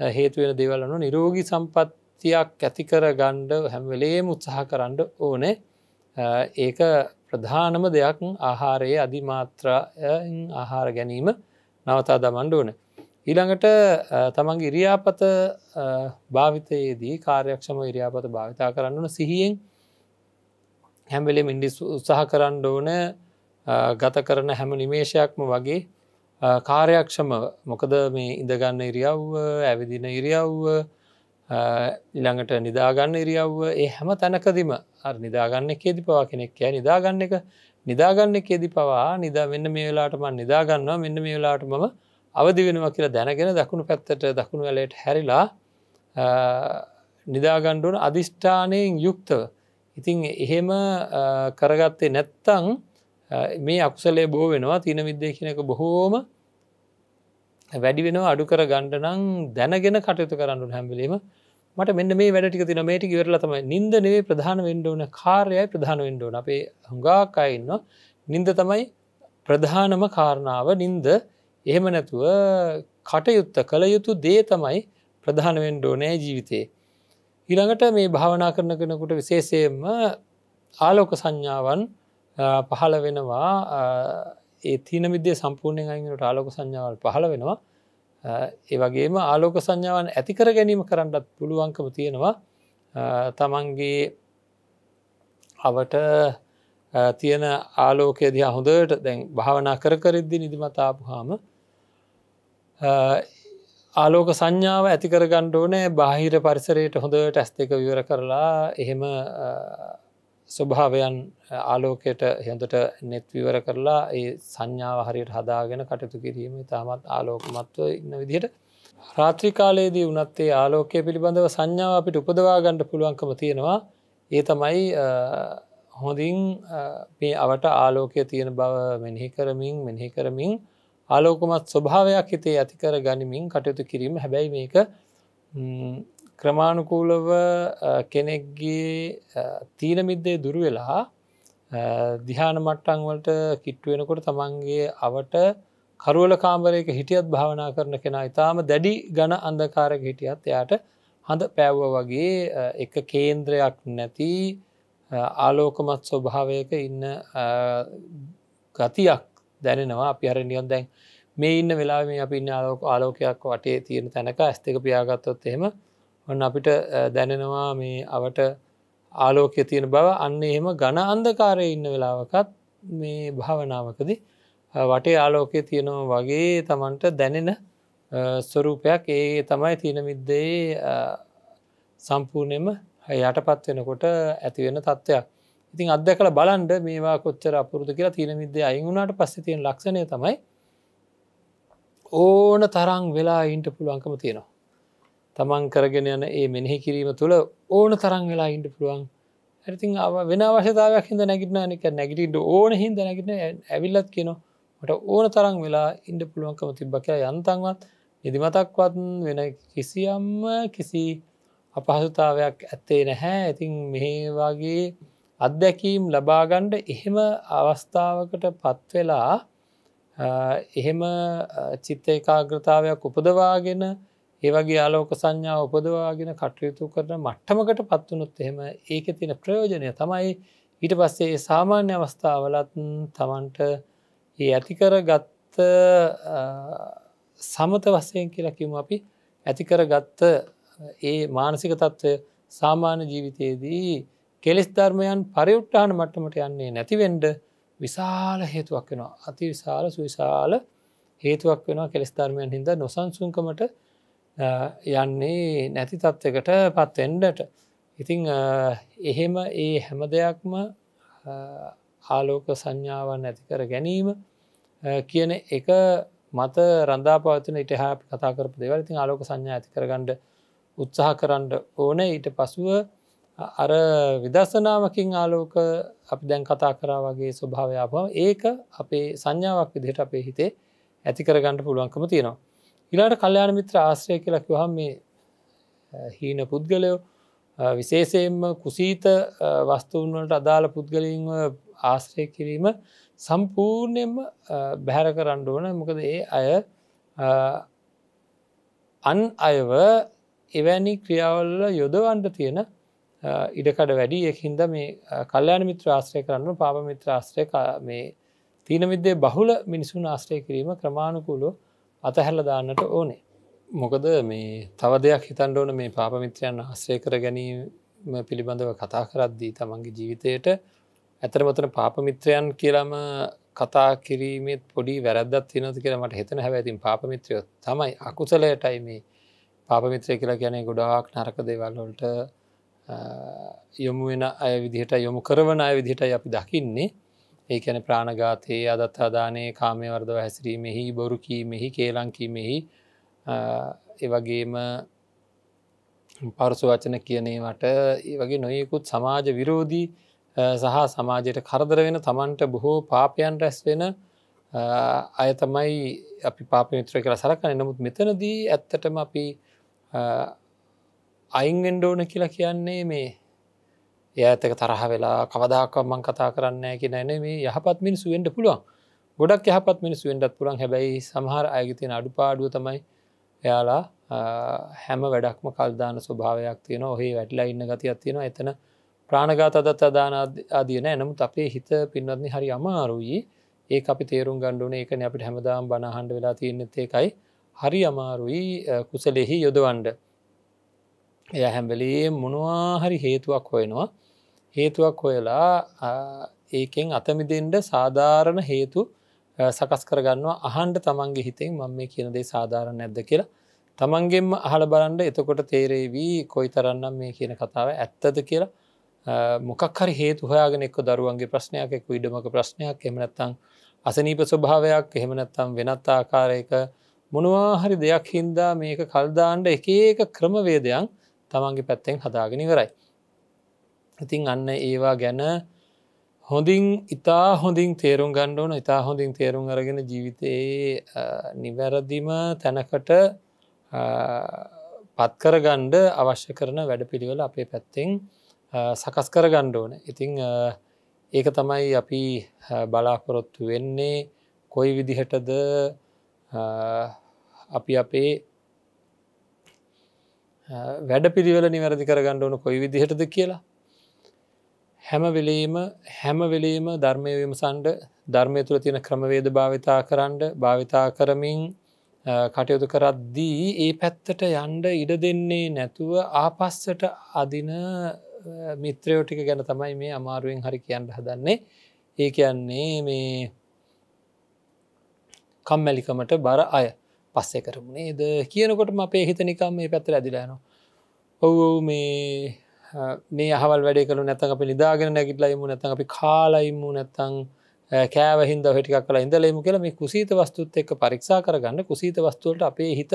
A: හේතුවෙන දේවල් අනු නිරෝගී සම්පත්තියක් ඇතිකර ගණ්ඩ හැම්වෙලේ මුත්සාහ කරන්න ඕනේ ඒක ප්‍රධානම දෙයක් ආහාරයේ අධිමාත්‍රයෙන් ආහාර ගැනීම නවතා දමන්ඩ ඕන. ඊළඟට තමන් ඉරියාපත භාවිතයේදී කාර්යක්ෂම ඉරියාපත භාවිතා කරන්න ඕන සිහියෙන් හැම්වෙලේ මින්ඩිස් උත්සාහ කරන්න ඕන ගත කරන හැම නිමේශයක්ම වගේ කාර්යක්ෂම මොකද මේ ඉඳගන්න ඉරියව්ව ඇවිදින ඉරියව්ව ඉළඟට නිදාගන්න ඉරියව්ව ඒ හැම තැනකදිම අ නිදාගන්න කේදි පවා කෙනෙක් ය නිදාගන්න එක නිදාගන්න කේදි පවා නිදා මෙන්න මේ වෙලාටම නිදාගන්නවා මෙන්න මේ වෙලාට මම අවදි වෙනවා කියලා දැනගෙන දකුණු පැත්තට දකුණු වැලට හැරිලා නිදාගණ්ඩුවන අධිෂ්ඨානයෙන් යුක්තව. ඉතිං එහෙම කරගත්තේ නැත්තං මේ අක්සලේ බෝ වෙනවා තින විද්‍යේශනක බොහෝම වැඩි වෙන අඩු කර ගණ්ඩ නම් දැනගෙන කටයුතු කරන්නු හැම්බිලීම මට මෙන්න මේ වැඩටික තින මේටික වෙරලතම නින්දනේ ප්‍රධාන වෙන්ඩෝන කාර්යයි ප්‍රධාන වෙන්ඩෝන අපේ හුඟාකායින්න නින්ද තමයි ප්‍රධානම කාරණාව නින්ද එහෙම නැතුව කටයුත්ත කළ යුතු දේ තමයි ප්‍රධාන වෙන්ඩෝනෑ ජීවිතයේ. ඉළඟට මේ භාවනා කරන කෙනකුට විශේෂයෙන්ම ආලෝක සංඥාවන් පහළ වෙනවා ඒ තින විද්‍ය සම්පූර්ණයෙන් අයිට ආලෝක සංඥාවල් පහළ වෙනවා ඒ වගේම ආලෝක සංඥාවන් ඇතිකර ගැනීම කරන්නත් පුළුවන්කම තියෙනවා තමන්ගේ අවට තියෙන ආලෝකය දිය හොඳට දැන් භාවනා කර කරද්දි නිදිමතාපුහාම ආලෝක සංඥාව ඇතිකර ගණ්ඩෝනෑ බාහිර පරිසරයට හොඳට ඇස් දෙක විවර කරලා එහෙම ස්වභාවයන් ආලෝකයට හොඳට නෙත්විවර කරලා ඒ සංඥාව හරියට හදාගෙන කටතු කිරීම තාමත් ආලෝකමත්ව ඉන්න විදිහට රාත්‍රිකාලයේදී උනත්තේ ආලෝකය පිළිබඳව සංඥාව අපිට උපදවා ගණඩ පුළුවන්කම තියෙනවා ඒ තමයි හොඳින් මේ අවට ආලෝකය තියෙන බව මෙනෙහි කරමින් මෙනෙහි කරමින් ආලෝකමත් ස්වභාවයක් හිතේ ඇතිකර ගනිමින් කටයුතු කිරීම හැබැයි මේක ක්‍රමාණුකූලව කෙනෙක්ගේ තීන මිද්දේ දුරු වෙලා දිහාන මට්ටන්වලට කිට්ටුවෙනකොට තමන්ගේ අවට කරුවල කාම්බරයක හිටියත් භාවනා කරන කෙනා ඉතාම දැඩි ගණ අන්දකාරක හිටියත් එයාට හඳ පැව්ව වගේ එක කේන්ද්‍රයක් නැති ආලෝකමත් ස්වභාවයක ඉන්න ගතියක් දැනෙනවා අපි හර නිියොන් දැන් මේ ඉන්න වෙලා මේ අපි ඉන්න ආලෝක ආලෝකයක් වටේ තියෙන තැනක ඇස්තක පියාගත්තොත් එහෙම ඔන්න අපිට දැනෙනවා මේ අවට ආලෝකය තියෙන බව අන්න එහෙම ගණ අන්දකාරය ඉන්න වෙලාවකත් මේ භාවනාවකද වටේ ආලෝකය තියෙනවා වගේ තමන්ට දැනෙන ස්වරූපයක් ඒ තමයි තියෙන මිද්දේ සම්පූර්ණයම යටපත් වෙනකොට ඇතිවෙන තත්ත්වයක් ඉතින් අදකළ බලන්ඩ මේවා කොච්චර අපපුරුදු කියලා තියෙන මිද්දේ අයිුණට පස්ස තියෙන ලක්ෂණය තමයි ඕන තරං වෙලා ඉන්ට පුළුවන්කම තියෙනවා තමන් කරගෙන යන ඒ මෙනෙහි කිරීම තුළ ඕන තරං වෙලා ඉන්ට පුළුවන් ඇතින් වෙන අවශ්‍යතාවයක් හිද නැගිටනනික නැගිටිට ඕන හින්ද නැගිට ඇවිල්ලත් කියෙන මට ඕන තරං වෙලා ඉන්ඩ පුළුවන්කම තිබ්බකයා යන්තන්වත් නිදිමතක්වත් වෙන කිසියම්ම කිසි අපහසුතාවයක් ඇත්තේ නැහැ ඇතින් මෙහවාගේ අත්දැකීම් ලබාගණ්ඩ එහෙම අවස්ථාවකට පත්වෙලා එහෙම චිත්ත ඒකාග්‍රතාවයක් උපදවාගෙන ඒවගේ ආලෝක සංඥා උපදවාගෙන කටයුතු කරන මට්ටමකට පත්වනුත් එහෙම ඒක තින ප්‍රයෝජනය තමයි ඊට පස්සේ සාමාන්‍ය අවස්ථාවලත් තමන්ට ඒ ඇතිකර ගත්ත සමත වස්සයෙන් කියලා කිවම අපි ඇතිකර ගත්ත ඒ මානසික තත්ත්වය සාමාන්‍ය ජීවිතයේදී කෙලෙස් ධර්මයන් පරිවුට්ටාන මට්ටමට යන්නේ නැතිවෙන්ඩ විශාල හේතුවක් වෙනවා. අති විශාල සුවිශාල හේතුවක් වෙනවා කෙස් ධර්මයන් හිද නොසන්සුන්කමට යන්නේ නැති තත්ත්වකට පත්වෙන්ඩට ඉතිං එහෙම ඒ හැම දෙයක්ම ආලෝක සංඥාවන් ඇති කර ගැනීම කියන එක මත රන්දාපවතන ඉට හැ කතා කරපු දෙවල ඉතින් ආලෝක සංඥා ඇති කරගණ්ඩ උත්සාහ කරන්න ඕන ඊට පසුව අර විදසනාවකින් ආලෝක අපි දැන් කතා කරා වගේ ස්වභාවයාපව ඒක අපේ සංඥාවක් විදිහට අපේ හිතේ ඇති කරගණඩ පුළුවන්කම තියෙනවා ඉලාට කල්්‍යයාන මිත්‍ර ආශ්‍රය කියලා කිවහම් මේ හීන පුද්ගලයෝ විශේෂයෙන්ම කුසීත වස්තුූන් වලට අදාළ පුද්ගලින් ආශ්‍රය කිරීම සම්පූර්ණයෙන්ම බැහැර කරන්න ඕන මොකද ඒ අය අන් අයව එවැනි ක්‍රියාවල්ල යොදවන්ට තියෙන ඉඩකඩ වැඩි එහින්ද මේ කල්්‍යයාන මිත්‍ර ආශ්‍රය කරන්න පාපමිත්‍ර ආශ්‍රය මේ තීනවිද්‍යය බහුල මිනිසුන් ආශ්‍රය කිරීම ක්‍රමාණුකූලෝ අතහැල්ල දාන්නට ඕනේ. මොකද මේ තව දෙයක් හිතන්ඩ ඕන මේ පාපමිත්‍රයන් ආශ්‍රය කර ගැනීම පිළිබඳව කතා කරද්දී තමන්ගේ ජීවිතයට ඇතර මතන පාපමිත්‍රයන් කියලම කතා කිරීමත් පොඩි වැරදත් තිනති කියලමට හිතන හැවැතින් පාපමිත්‍රයෝ තමයි අකුසලයටයි මේ පාපමිත්‍රය කියලා ගැනේ ගොඩාක් නරක දෙවල්ලොලට යොමු වෙන අය විදිහට යොමු කරවන අය විදිහට අපි දකින්නේ ඒකැන ප්‍රාණගාතයේ අදත්හදානය කාමයවර්දව හැසිරීමෙහි බොරු කීමෙහි කේලංකීමෙහි එවගේම පරසු වචන කියනීමට ඒ වගේ නොයෙකුත් සමාජ විරෝධී සහ සමාජයට කරදර වෙන තමන්ට බොහෝ පාපයන් රැස් වෙන අය තමයි අපි පාපමිත්‍ර කර සලකන නමුත් මෙතනදී ඇත්තටම අපි අයින්ෙන්ඩෝන කියලා කියන්නේ මේ ඒ ඇතක තරහ වෙලා කවදක්ව මං කතා කරන්න කි නැන මේ යහපත් මිනිසුවෙන්ට පුළුවන් ගොඩක් යහපත් මිනිසුවෙන්ටත් පුළන් හැබැයි සමහර අයගතින අඩු පාඩුව තමයි එයාලා හැම වැඩක්ම කල්දාන ස්වභාවයක් තියෙන ඔහහි වැටලා ඉන්න ගතියක් තියෙනවා එතන ප්‍රාණගාත අදත් අදාන අදියන නමුත් අපේ හිත පින්වත්නි හරි අමාරුයි ඒ අපි තේරුම් ගණ්ඩුන එකන අපිට හැමදාම් බණහන්ඩ වෙලා තියන්නෙත් ඒකයි හරි අමාරුයි කුසලෙහි යොදවන්ඩ එය හැම්බලේ මොනවා හරි හේතුවක් හොයනවා හේතුවක් හොයලා ඒකෙන් අතමිදෙන්ට සාධාරණ හේතු සකස් කරගන්නවා අහන්ට තමන්ගේ හිතෙන් මම මේ කියනදේ සාධාරණ නැද්ද කියලා තමන්ගෙන්ම අහල බලන්ඩ එතකොට තේරේවී කොයි තරන්නම් මේ කියන කතාව ඇත්තද කියලා මොකක් හරි හේතු හොයාගෙනෙක්ක දරුවන්ගේ ප්‍රශ්නයක් එක් ඉඩමක ප්‍රශ්නයක් එමනැත්තං අසනීප ස්වභාවයක් එහෙමනැත්තම් වෙනත් ආකාරයක මොනවාහරි දෙයක් හින්දා මේක කල්දාන්ඩ එක ඒක ක්‍රමවේදයන් තමන්ගේ පැත්තෙන් හදාගෙනවරයි. ඉතින් අන්න ඒවා ගැන හොඳින් ඉතා හොඳින් තේරුම් ගණ්ඩුවන ඉතා හොඳින් තේරුම් අරගෙන ජීවිතයේ නිවැරදිම තැනකට පත්කර ගණ්ඩ අවශ්‍ය කරන වැඩ පිළිවෙල අපේ පැත්තෙන් සකස් කර ගණ්ඩෝන ඉතිං ඒක තමයි අපි බලාපොරොත්තු වෙන්නේ කොයි විදිහටද අපි අපේ වැඩ පිළිවෙල නිවැරදි කර ගණ්ඩ ඕන කොයි විදිහටද කියලා හැමවෙලීම හැමවෙලීම ධර්මය විමසන්ඩ ධර්මය තුළ තියෙන ක්‍රමවේද භාවිතා කරන්න භාවිතා කරමින් කටයුතු කරද්දී ඒ පැත්තට යන්ඩ ඉඩ දෙන්නේ නැතුව ආපස්සට අදින මිත්‍රයෝ ටික ගැන තමයි මේ අමාරුවෙන් හරි කියන්න හදන්නේ ඒ කියන්නේ මේ කම්මැලිකමට බර අය පස්සේ කරමුණේ ද කියනකොටම අපේ හිතනිකම් මේ පැත්තර ඇදිලෑනවා ඔවු මේ මේ අහවල් වැඩ කළ නැතන් අපි නිදාගෙන නැගිටලයිමු නැතන් අපි කාලයිමු නැත්තං කෑවහින්ද හටික් කල ඉඳලෙමු කියල මේ කුසීත වස්තුත් එක්ක පරික්ෂා කරගන්න කුසීත වස්තුවලට අපේ හිත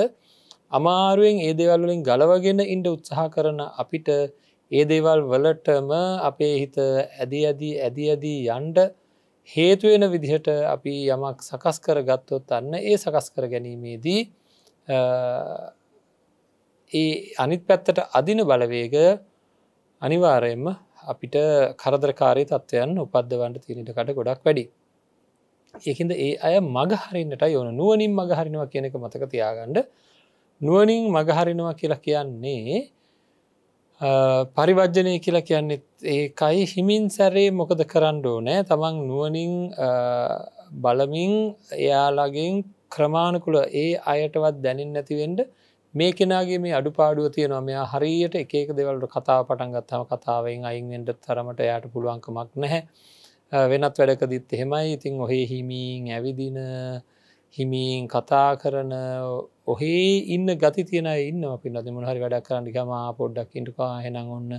A: අමාරුවෙන් ඒ දේවල්ලින් ගලවගෙන ඉන්ඩ උත්සාහ කරන අපිට ඒ දේවල් වලටම අපේ හිත ඇදි ඇදී ඇදි ඇදී යන්ඩ හේතුවෙන විදිහට අපි යමක් සකස් කර ගත්තොත් අන්න ඒ සකස් කර ගැනීමේදී ඒ අනිත් පැත්තට අදින බලවේග අනිවාරයෙන්ම අපිට කරදරකාරය තත්වයන් උපද්දවන්ට තිරනිටකට ගොඩක් වැඩි. ඒකන්ද ඒ අය මගහරින්නට යොන නුවනින් මගහරිනවා කියනක මතක තියාගණ්ඩ නුවනින් මගහරිනවා කියලා කියන්නේ පරිවර්ජනය කියලා කියන්නේ ඒකයි හිමින් සැරේ මොකද කරන්න ඕනෑ තමන් නුවනින් බලමින් එයාලගින් ක්‍රමාණකුල ඒ අයටවත් දැනින් නැතිවෙන්ඩ මේ කෙනගේ මේ අඩුපාඩුව තියෙනවා මෙයා හරියට එකක දෙවලට කතා පටන්ගත්තාව කතාවෙන් අයින්ෙන්ට තරමට යට පුළුවන්කමක් නැහැ වෙනත් වැඩකදිත් එහෙමයි ඉතිං ඔහේ හිමීන් ඇවිදින හිමීන් කතා කරන ඔහේ ඉන්න ගති තියෙන ඉන්න පින්න මුණ හරි වැඩක් කරන්න ගම පොඩ්ඩක් ඉටකා හෙනම් ඔන්න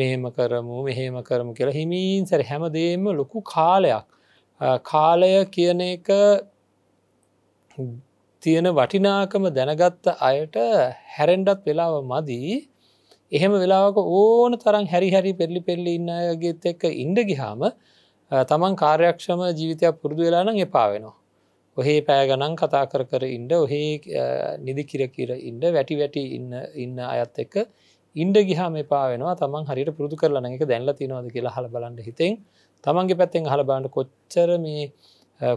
A: මෙහෙම කරමු මෙහෙම කරමු කියලා හිමීන් සැර හැමදේම ලොකු කාලයක් කාලය කියන එක තියෙන වටිනාකම දැනගත්ත අයට හැරෙන්ඩත් වෙලාව මදී එහෙම වෙලාක ඕන තරම් හැරි හැරි පෙල්ලි පෙල්ලි ඉන්නගේත් එක්ක ඉන්ඩගිහාම තමන් කාර්යක්ෂම ජීවිතයක් පුරුදු වෙලාන එපාවෙනවා. ඔහේ පෑගනන් කතා කර කර ඉන්ඩ ඔහේ නිදි කිරකිර ඉන්ඩ වැටි වැටි ඉන්න ඉන්න අයත් එක්ක ඉන්ඩ ගිහාම එපාවෙනවා තමන් හරිට පුරුදු කරලන එක දැන්ල තිනවද කියලා හල බලන්ඩ හිතෙන් තමන්ගේ පැත්තෙන් හල බාන්ඩ කොච්චර මේ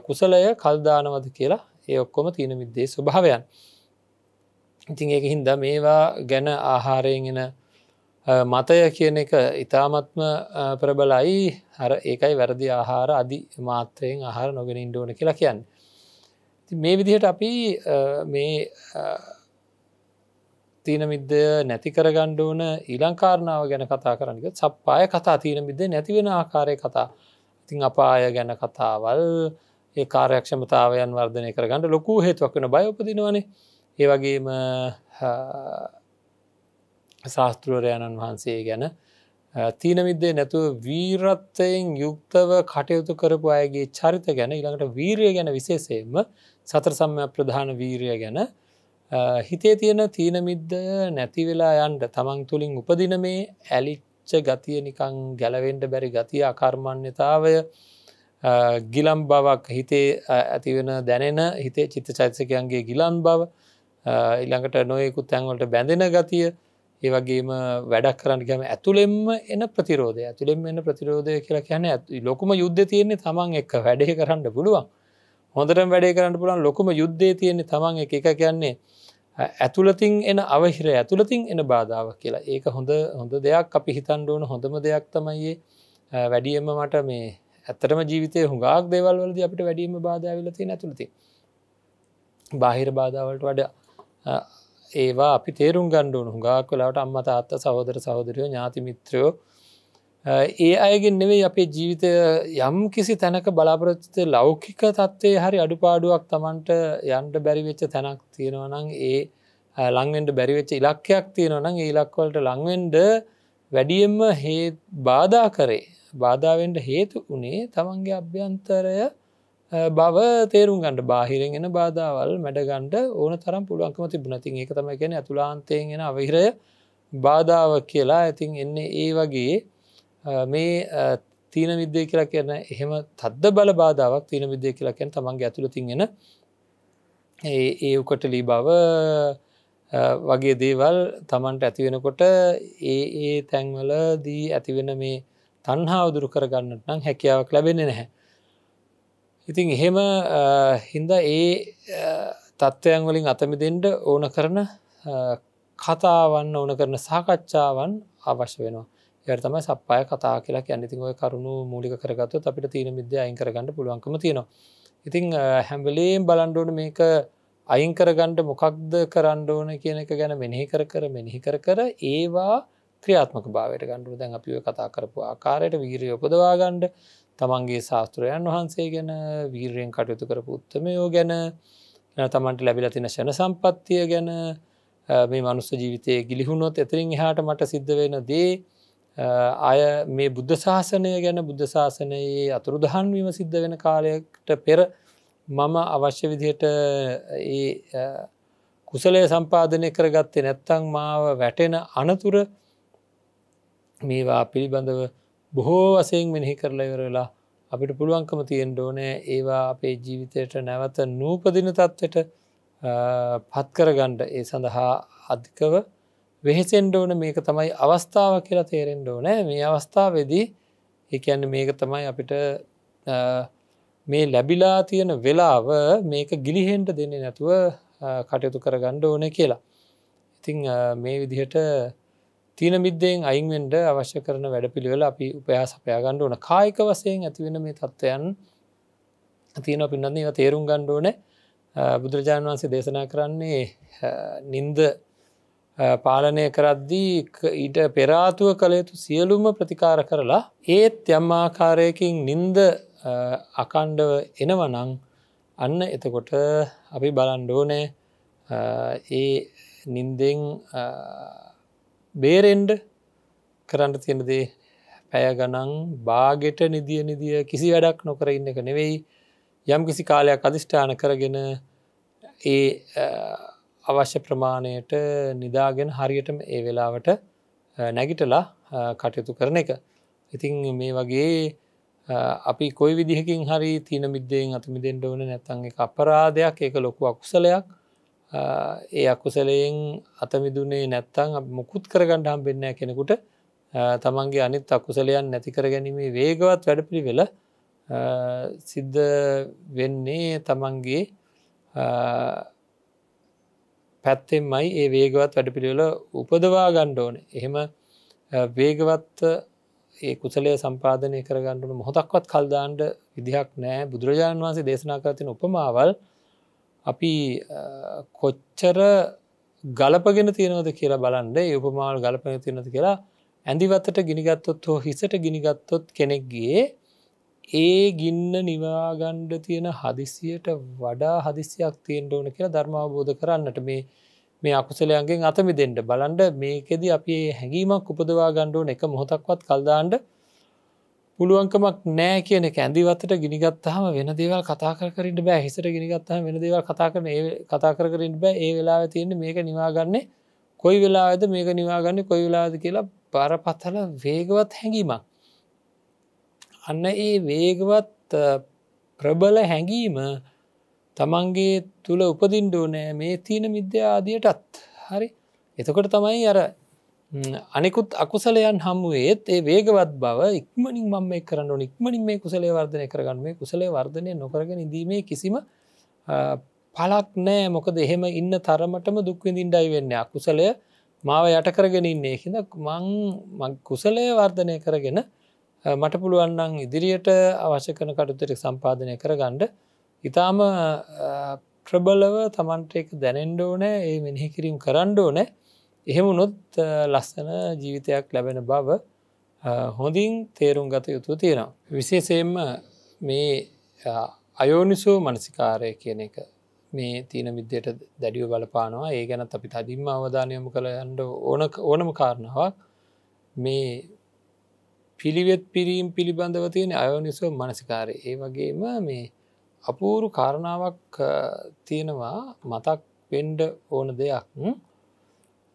A: කුසලය කල්දානවද කියලා ඒ ඔක්කොම තින මිද්දේ ස්වභාවයන් ඉතින් ඒක හින්ද මේවා ගැන ආහාරයෙන්ගෙන මතය කියන එක ඉතාමත්ම ප්‍රබලයි හර ඒකයි වැරදි ආහාර අධි මාත්‍රයෙන් ආහාර නොගෙන ඉන්ඩෝන කියලා කියන්න මේ විදිහට අපි මේ තීන මිද්දය නැති කරගණ්ඩ ඕන ඊලංකාරණාව ගැන කතා කරන්නක සප්පාය කතා තීන මිද්ද නැතිවෙන ආකාරය කතා ඉතිං අප ආය ගැන කතාවල් ඒ කාර්යක්ෂමතාවයන් වර්ධනය කරගන්න ලොකු හේතුවක් වන බයපදිනවනේ ඒවගේම ශාස්තෘවරයණන් වහන්සේ ගැන තීනමිද්දේ නැතුව වීරත්වයෙන් යුක්තව කටයුතු කරපු අයගේ චරිත ගැන ඉළඟට වීරය ගැන විශේෂයෙන්ම සතර සම්ම ප්‍රධාන වීරය ගැන හිතේ තියෙන තීනමිද්ද නැතිවෙලා යන්ට තමන් තුළින් උපදින මේ ඇලිච්ච ගතිය නිකං ගැලවෙන්ඩ බැරි ගතිය අකර්මණ්‍යතාවය ගිලම් බවක් හිතේ ඇතිවෙන දැනෙන හිතේ චිත්ත චෛතසකයන්ගේ ගිලන් බව ඉළඟට නොයෙකුත් තැන්වලට බැඳෙන ගතිය ඒ වගේම වැඩක් කරන්න ගම ඇතුළෙම එන ප්‍රතිරෝධය ඇතුළෙම එන්න ප්‍රතිරෝධය කියලා කියන ඇතු ලොකුම යුද්ධ තියෙන්නේ තමන් එක වැඩේ කරන්න පුළුවන් හොඳට වැඩේ කරන්න පුළුවන් ලොකුම යුද්ධේ තියෙන්නේ තමන් එක එක කියන්නේ ඇතුළතින් එන අවහිර ඇතුළතින් එන බාධාව කියලා ඒක හොඳ හොඳ දෙයක් අපි හිතන්ඩුවන හොඳම දෙයක් තමයියේ වැඩියම මට මේ ඇත්තටම ජීවිතය හුඟක් දේවල් වලද අපිට වැඩීම බාධාවලති නැතුනති බාහිර බාධාවලට වඩ ඒවා අපි තේරුම් ගණ්ඩුවන හුඟක් වෙලාට අම්ම තාත්ත සහෝදර සහෝදරයෝ ඥාතිමිත්‍රයෝ ඒ අයගෙන් නෙවෙයි අපේ ජීවිතය යම් කිසි තැනක බලාපොරොත්ත ලෞකික තත්වේ හරි අඩුපාඩුවක් තමන්ට යන්ට බැරිවෙච්ච තැනක් තියෙනවනං ඒ ලංවෙන්ට බැරිවෙච්ච ඉලක්කයක් තියෙනවනං ඒ ඉලක්වලට ලංවෙන්ඩ වැඩියෙන්ම හේ බාධා කරේ බාධාවෙන්ට හේතු වනේ තමන්ගේ අභ්‍යන්තරය බව තේරුම් ගන්නට බාහිරෙන් එන බාධාවල් මැඩගන්ඩ ඕන තරම් පුළුවන්කම තිබනති ඒක තම එකෙන ඇතුලාන්තයෙන් එෙන අවිහිරය බාධාව කියලා ඇතින් එන්නේ ඒ වගේ මේ තීන විද්‍යය කියලා කියන එහෙම තද්ද බල බාධාවක් තීන විද්‍යය කියලාකෙන් තමන්ගේ ඇතුළ තින්ගෙන ඒ උකටලී බව වගේ දේවල් තමන්ට ඇතිවෙනකොට ඒ ඒ තැන්වල දී ඇතිවෙන මේ තන්හාාව දුරු කරගන්නට නම් හැකියාවක් ලැබෙන නැහැ. ඉතින් එහෙම හින්ද ඒ තත්ත්වයන් වලින් අතමිදෙන්ට ඕන කරන කතාවන්න ඕන කරන සාකච්ඡාවන් අවශ්‍ය වෙනවා. තම සපය කතා කියලා ඇනතින් ඔය කරුණු මූලික කරගත්තු අපිට තීන මිද්‍ය අයින් කරගන්න පුළුවන්කම තියෙනවා. ඉතිං හැම්බලේම් බලන්ඩෝන මේක අයින් කරගණ්ඩ මොකක්ද කරණ්ඩෝන කියන එක ගැන මෙනෙහි කර කර මෙනෙහි කර කර ඒවා ක්‍රියාත්මක භාවයට ගණඩුව දැන් අපි කතා කරපු ආකාරයට වීරය උපදවාගණ්ඩ තමන්ගේ ශාස්තෘයන් වහන්සේ ගැන වීරයෙන් කටයුතු කරපු උත්තමයෝ ගැන තමන්ට ලැබිල තින ශන සම්පත්තිය ගැන මේ මනුස්ස ජීවිතය ගිලිහුණොත් එතරින් එහාට මට සිද්ධ වෙන දේ අය මේ බුද්ධ ශාසනය ගැන බුද්ධ ශාසනයේ අතුරුදහන්වීම සිද්ධ වෙන කාලයකට පෙර මම අවශ්‍ය විදියට ඒ කුසලය සම්පාධනය කරගත්තේ නැත්තං මාව වැටෙන අනතුර මේවා පිළිබඳව බොහෝ වසයෙන් මෙහි කරලා ඉවරලා අපිට පුළුවන්කම තියෙන් ඩෝනෑ ඒවා අපේ ජීවිතයට නැවත නූපදින තත්වට පත්කරගණ්ඩ ඒ සඳහා අධිකව වෙහෙසෙන්ඩෝන මේක තමයි අවස්ථාව කියලා තේරෙන්ඩෝ නෑ මේ අවස්ථාවදී එකන්න මේක තමයි අපිට මේ ලැබිලා තියෙන වෙලාව මේක ගිලිහෙන්ට දෙන්නේ නැතුව කටයුතු කර ගණ්ඩ ඕන කියලා. ඉතිං මේ විදිහට තියන මිද්දයෙන් අයින්වෙන්ඩ අවශ්‍ය කරන වැඩ පිළිවෙල අපි උපයා සපයා ගණ්ඩ ඕන කායික වසයෙන් ඇතිවෙන මේ තත්ත්වයන් තියෙන පින්නන්නේ තේරුම් ගණ්ඩෝන බුදුරජාණන් වහන්සේ දේශනා කරන්නේ නින්ද පාලනය කරද්දී ඊට පෙරාතුව කළයුතු සියලුම ප්‍රතිකාර කරලා ඒත් යම් ආකාරයකින් නින්ද අකණ්ඩව එනවනං අන්න එතකොට අපි බලන්ඩෝනෑ ඒ නින්දෙන් බේරෙන්ඩ කරන්න තියෙනදේ පැය ගනන් බාගෙට නිදිය නිදිය කිසි වැඩක් නොකර ඉන්න එක නෙවෙයි යම් කිසි කාලයක් අධිෂ්ඨාන කරගෙන ඒ අවශ්‍ය ප්‍රමාණයට නිදාගෙන හරියටම ඒ වෙලාවට නැගිටලා කටයුතු කරන එක. ඉතින් මේ වගේ අපි කොයි විදිහකින් හරි තින මිද්දයෙන් අතුමිදෙන්ට ඕන නැත්තන් එක අපරාධයක් ඒක ලොකු අකුසලයක් ඒ අකුසලයෙන් අතමිදුනේ නැත්තං මුකුත් කරගන්න හම් වෙන්න කෙනෙකුට තමන්ගේ අනිත් අකුසලයන් නැතිකර ගැනීමේ වේගවත් වැඩපිළි වෙල සිද්ධ වෙන්නේ තමන්ගේ පැත්තෙන්මයි ඒ වේගවත් වැඩපිළිවෙල උපදවා ගණ්ඩෝන එහෙම වේගවත් ඒ කුසලය සම්පාධනය කරගණඩුන මොහොතක්වත් කල්දාන්ඩ විදිහක් නෑ බුදුරජාණන් වන්සේ දේශනා කරතින උපමාවල් අපි කොච්චර ගලපගෙන තියෙනවද කියලා බලන්ඩ උපමාල් ගලපන තියෙනද කියලා ඇඳිවතට ගිනිගත්තොත් හෝ හිසට ගිනිගත්තොත් කෙනෙක්ගේ ඒ ගින්න නිවාගණ්ඩ තියෙන හදිසියට වඩා හදිසියක් තියෙන්ට ඕන කියලා ධර්මාවබෝධ කරන්නට මේ මේ අකුසලයන්ගෙන් අතමි දෙෙන්ට බලන්ඩ මේකෙද අපේ හැඟීමක් උපදවා ගණ්ඩුවන එක මොහොතක්වත් කල්දාන්ඩ පුළුවන්කමක් නෑ කියන කැදිවත්තට ගිනිගත්තහම වෙන දේවල් කතා කරට බෑ හිසට ගිනිගත්තහම වෙන දේවල් කතා කරන කතා කරට බෑ ඒ වෙලා තියෙන්නේ මේක නිවාගන්නේ කොයි වෙලාද මේක නිවාගන්න කොයි වෙලාද කියලා බරපතල වේගවත් හැඟීමක්. අන්න ඒ වේගවත් ප්‍රබල හැඟීම තමන්ගේ තුළ උපදින්ඩෝ නෑ මේ තියන මිද්‍ය ආදියටත් හරි එතකොට තමයි අර අනෙකුත් අකුසලයන් හම්මුවේත් ඒ වේගවත් බව ඉක්මනින් මම මේ කරන්න ඉක්මනින් මේ කුසලේ වර්ධනය කරගන්න මේ කුසලේ වර්ධනය නොකරගෙන දීමේ කිසිම පලක් නෑ මොකද එහෙම ඉන්න තරමටම දුක්විඳින්ඩයි වෙන්න අකුසලය මාව යටකරගෙන ඉන්නේ හිද මං කුසලය වර්ධනය කරගෙන මට පුළුවන්නන් ඉදිරියට අවශ්‍ය කන කටුතර සම්පාධනය කරගණ්ඩ ඉතාම ප්‍රබලව තමන්ට එක දැනෙන්ඩෝනෑ ඒ මෙහි කිරීම් කරණ්ඩෝනෑ එහෙමුණොත් ලස්සන ජීවිතයක් ලැබෙන බව හොඳින් තේරුම් ගත යුතු තියෙනවා. විශේසයෙන්ම මේ අයෝනිසෝ මනසිකාරය කියන එක මේ තිීන විද්‍යයට දැඩිය බලපානවා ඒ ගැනත් අපි තදින්ම අවධානයම කළ ඇන්ඩ ඕන ඕනම කාරණාවක් මේ පිළිවෙත් පිරීම් පිළිබඳව තියෙන අයෝනිසෝ මනසිකාරය ඒ වගේම මේ අපූරු කාරණාවක් තියෙනවා මතක් පෙන්ඩ ඕන දෙයක්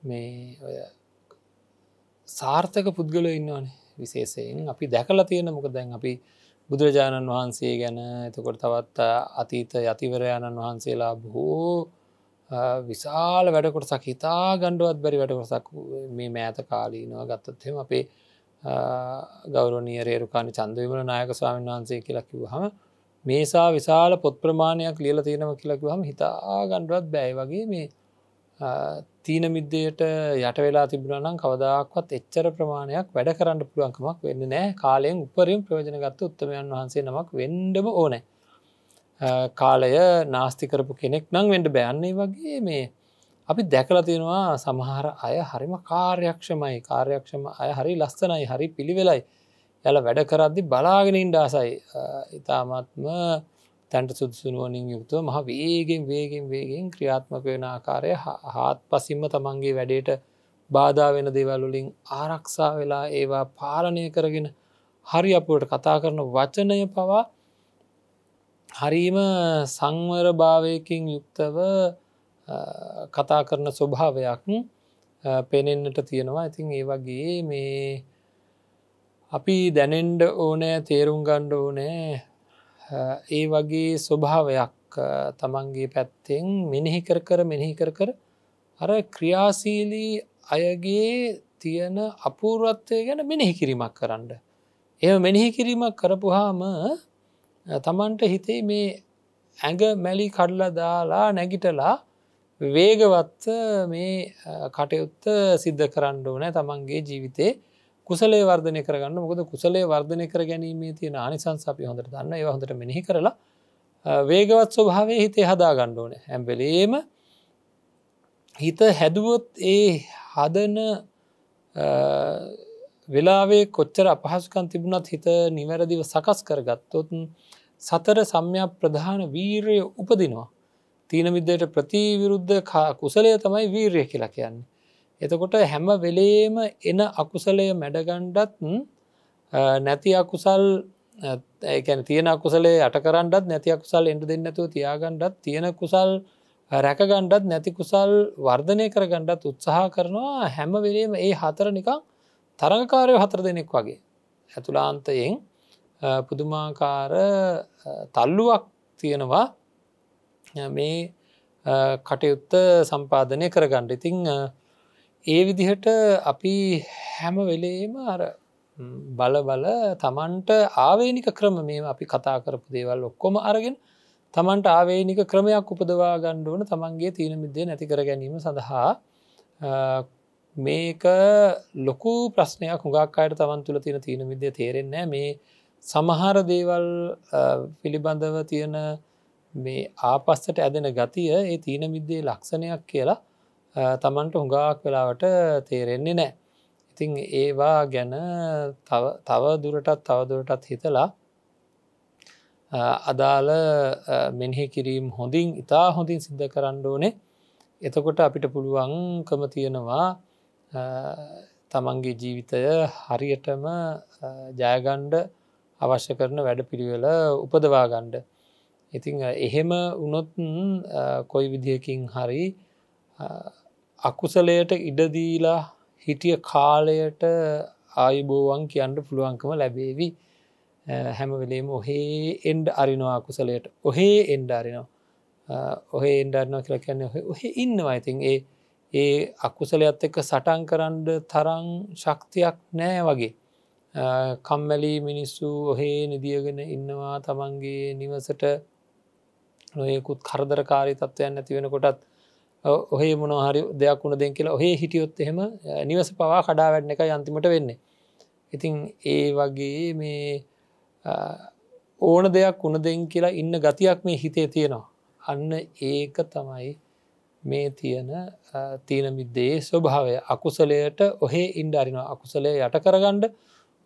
A: මේ ඔය සාර්ථක පුද්ගල ඉන්නවානේ විශේෂයෙන් අපි දැකලා තියෙන මොක දැන් අපි බුදුරජාණන් වහන්සේ ගැන එතකොට තවත් අතීත යතිවරයාණන් වහන්සේලා බොහෝ විශාල වැඩකොටසක් හිතා ගණ්ඩුවත් බැරි වැඩකොටසක් මේ මෑත කාලීනවා ගත්තත්හෙම අපේ ගෞරනීය රේරුකාණ චන්දවිමල නායක ස්වාමීන් වහන්සේ කියලකිව හම මේසා විශාල පොත් ප්‍රමාණයක් ලියල තියෙනව කියලකිවහම හිතා ගණ්ඩුවත් බැයි වගේ මේ තීන මිද්දයට යට වෙලා තිබුණනම් කවදක්වත් එච්චර ප්‍රමාණයක් වැඩ කරන්න පුළුවන්කමක් වෙන්න නෑ කාලයෙන් උපරින් ප්‍රයෝජන ගත්ත උත්තමයන් වහන්සේ නමක් වෙන්ඩම ඕනෑ. කාලය නාස්තිකරපු කෙනෙක් නං වෙන්ඩ බෑන්නේ වගේ මේ අපි දැකල තියෙනවා සමහර අය හරිම කාර්යක්ෂමයි කාර්යක්ෂම අය හරි ලස්සනයි හරි පිළිවෙලයි යල වැඩ කරද්දි බලාගෙනින් ඩාසයි ඉතාමත්ම තැන්ට සුදුසුනුවනින් යුක්තුව මහ වේගෙන් වේගෙන් වේගෙන් ක්‍රියාත්මක වෙන ආකාරය හාත් පසිම්ම තමන්ගේ වැඩේට බාධා වෙන දේවල්ලුලින් ආරක්ෂා වෙලා ඒවා පාලනය කරගෙන හරි අපට කතා කරන වචනය පවා හරීම සංවර භාවයකින් යුක්තව කතා කරන ස්වභාවයක් පෙනෙන්න්නට තියෙනවා ඉතින් ඒ වගේ මේ අපි දැනෙන්ඩ ඕනෑ තේරුම් ගණ්ඩ ඕනෑ ඒ වගේ ස්වභාවයක් තමන්ගේ පැත්තෙන් මිනිහි කර කර මෙනිහි කර කර අර ක්‍රියාසීලී අයගේ තියෙන අපූර්වත්වය ගැන මෙනෙහි කිරීමක් කරන්න. එය මෙනෙහි කිරීමක් කරපුහාම තමන්ට හිතේ මේ ඇඟ මැලි කඩල දාලා නැගිටලා වේගවත් මේ කටයුත්ත සිද්ධ කරන්න ඕනෑ තමන්ගේ ජීවිතේ කුසලේ වර්ධනය කරගන්න මොකද කුසලේ වර්ධනය කර ගැනීමේ තියෙන ආනිසංස අපි හොඳට දන්න ඒ හොඳට මෙනෙහි කරලා වේගවත් ස්වභාවය හිතේ හදා ගණ්ඩෝන හැම්බෙලේම හිත හැදුවොත් ඒ හදන වෙලාවේ කොච්චර අපහසුකන් තිබුණත් හිත නිවැරදිව සකස් කර ගත්තොතුන් සතර සම්යක් ප්‍රධාන වීරය උපදිනවා. තීන විද්දයට ප්‍රතිවිරුද්ධ කුසලය තමයි වීරය කියලා කියන්නේ. එතකොට හැම වෙලේම එන අකුසලය මැඩගණ්ඩත් නැති අකුසල් තියෙන අකුසලේ අටකරන්ඩත් නැති අකුසල් එන්ට දෙන්න නැතුව තියාගණ්ඩත් තියෙන කුසල් රැකගණ්ඩත් නැති කුසල් වර්ධනය කරගණ්ඩත් උත්සාහ කරනවා හැම වෙලේම ඒ හතර නිකං තරඟකාරය හතර දෙනෙක් වගේ ඇතුලාන්තයෙන් පුදුමාකාර තල්ලුවක් තියෙනවා මේ කටයුත්ත සම්පාධනය කරගණ්ඩ ඉතිං ඒ විදිහට අපි හැම වෙලේම අර බල බල තමන්ට ආවේනික ක්‍රම මේ අපි කතා කරපු දේවල් ඔක්කොම අරගෙන තමන්ට ආවේනික ක්‍රමයක් උපදවා ගණ්ඩුවන තමන්ගේ තීන මිදේ නැතිකර ගැනීම සඳහා මේක ලොකු ප්‍රශ්නයක් හුඟක්කායට තමන් තුළ තියෙන තීන විද්‍ය තේරෙන්නේ මේ සමහර දේවල් පිළිබඳව තියෙන මේ ආපස්සට ඇදෙන ගතිය ඒ තීන මිද්දේ ලක්ෂණයක් කියලා තමන්ට හුඟාක් වෙලාවට තේරෙන්නේ නෑ. ඉතිං ඒවා ගැන තව දුරටත් තවදුරටත් හිතලා අදාළ මෙහි කිරීම් හොඳින් ඉතා හොඳින් සිද්ධ කරන්න ඕනේ එතකොට අපිට පුළුවන්කම තියෙනවා තමන්ගේ ජීවිතය හරියටම ජයගණ්ඩ අවශ්‍ය කරන වැඩ පිළිවෙල උපදවාගණ්ඩ. ඉතිං එහෙම වනොත් කොයි විදිහකින් හරි අකුසලයට ඉඩදීලා හිටිය කාලයට ආයුබෝවන් කියන්න පුළුවන්කම ලැබේවි හැමවෙලේම ඔහේ එන්ඩ අරිනවා අකුසලයට ඔහේ එන්ඩ අරිනවා ඔහේ එන්ඩරනවා කියලා කියන්න ඔහෙ ඉන්නවා ඉතින් ඒ ඒ අකුසලයත් එක්ක සටන් කරන්න තරං ශක්තියක් නෑ වගේ කම්මැලි මිනිස්සු ඔහේ නිදියගෙන ඉන්නවා තමන්ගේ නිවසට නොයෙකුත් කරදරකාරී තත්ත්වයන් ඇතිවෙන කොටත් ඔහ මොනහරි දෙයක් වුණ දෙන් කියලා ඔහේ හිටියොත් එහෙම නිවස පවා කඩා වැඩන එක යන්තිමට වෙන්නේ. ඉතින් ඒ වගේ මේ ඕන දෙයක් උුණ දෙන් කියලා ඉන්න ගතියක් මේ හිතේ තියෙනවා. අන්න ඒක තමයි මේ තියෙන තියන මිද්දේ ස්වභාවය අකුසලයට ඔහේ ඉන්ඩ අරිනවා අකුසලය යට කරගණ්ඩ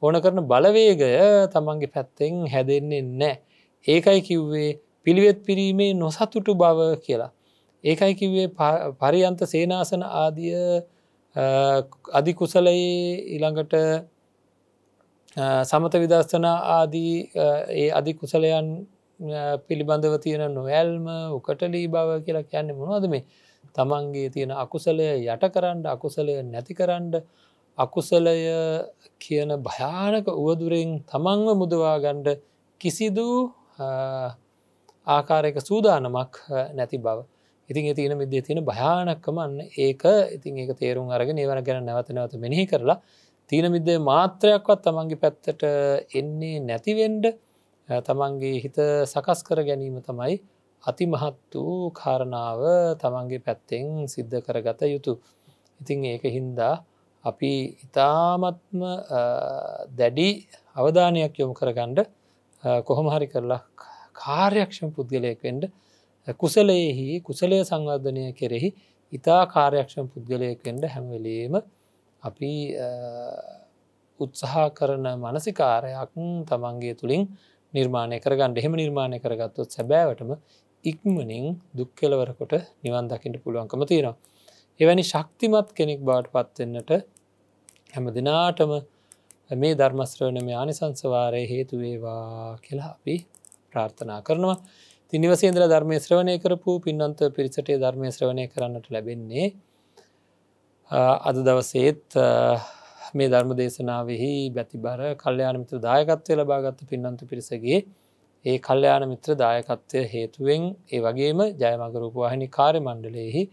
A: ඕන කරන බලවේගය තමන්ගේ පැත්තෙන් හැදෙන්නේ නෑ. ඒකයි කිව්වේ පිළිවෙත් පිරීමේ නොසතුටු බව කියලා. ඒකයි කිවේ පරියන්ත සේනාසන ආදිය අධිකුසලයේ ඉළඟට සමත විදස්ථන ආදී ඒ අධිකුසලයන් පිළිබඳව තියෙන නොවැල්ම උකටලී බව කියලා කියන්න මොනවද මේ තමන්ගේ තියෙන අකුසලය යට කරන්න අකුසලය නැති කරන්න අකුසලය කියන භයානක උවදුරෙන් තමන්ව මුදවාගණ්ඩ කිසිදු ආකාරයක සූදානමක් නැති බව. ඉතින් තියන විද්‍ය තියෙන භයානක්කමන්න ඒක ඉතින් ඒක තේරුම් අරග නිවන ගැන නැවත නැවත මෙනෙහි කරලා තියන විද්‍ය මාත්‍රයක්වත් තමන්ගේ පැත්තට එන්නේ නැතිවෙන්ඩ තමන්ගේ හිත සකස් කර ගැනීම තමයි අතිමහත් වූ කාරණාව තමන්ගේ පැත්තෙන් සිද්ධ කරගත යුතු. ඉතිං ඒක හින්දා අපි ඉතාමත්ම දැඩි අවධානයක් යොමු කරගණ්ඩ කොහොම හරි කරලා කාර්යක්ෂම පුද්ගලයෙක් වෙන්ඩ කුසලයෙහි කුසලය සංවර්ධනය කෙරෙහි ඉතා කාර්යක්ෂම පුද්ගලයකෙන්ට හැමවලේම අපි උත්සාහ කරන මනසිකාරයක් තමන්ගේ තුළින් නිර්මාණය කරගන්න එහෙම නිර්මාණය කරගත්තොත් සැබෑවටම ඉක්මනින් දුක්කෙලවරකොට නිවන් දකිට පුළුවන්කම තියෙනවා. එවැනි ශක්තිමත් කෙනෙක් බාට පත්වෙන්නට හැම දෙනාටම මේ ධර්මස්ත්‍රවනම ආනිසංසවාරය හේතුවේවා කියලා අපි ප්‍රාර්ථනා කරනවා. තිනිවසේන්දර ධර්මය ශ්‍රවණය කරපු පින්නන්ත පිරිසටේ ධර්මය ශ්‍රවණය කරන්නට ලැබෙන්නේ අද දවසේත් මේ ධර්ම දේශනාවහි බැතිබර කල්්‍යයාන මිත්‍ර දායකත්වය ලබාගත්ත පින්නන්ත පිරිසගේ ඒ කල්්‍යයාන මිත්‍ර දායකත්වය හේතුවෙන් ඒ වගේම ජයමගරූපු වහිනි කාර්ය මණ්ඩලයෙහි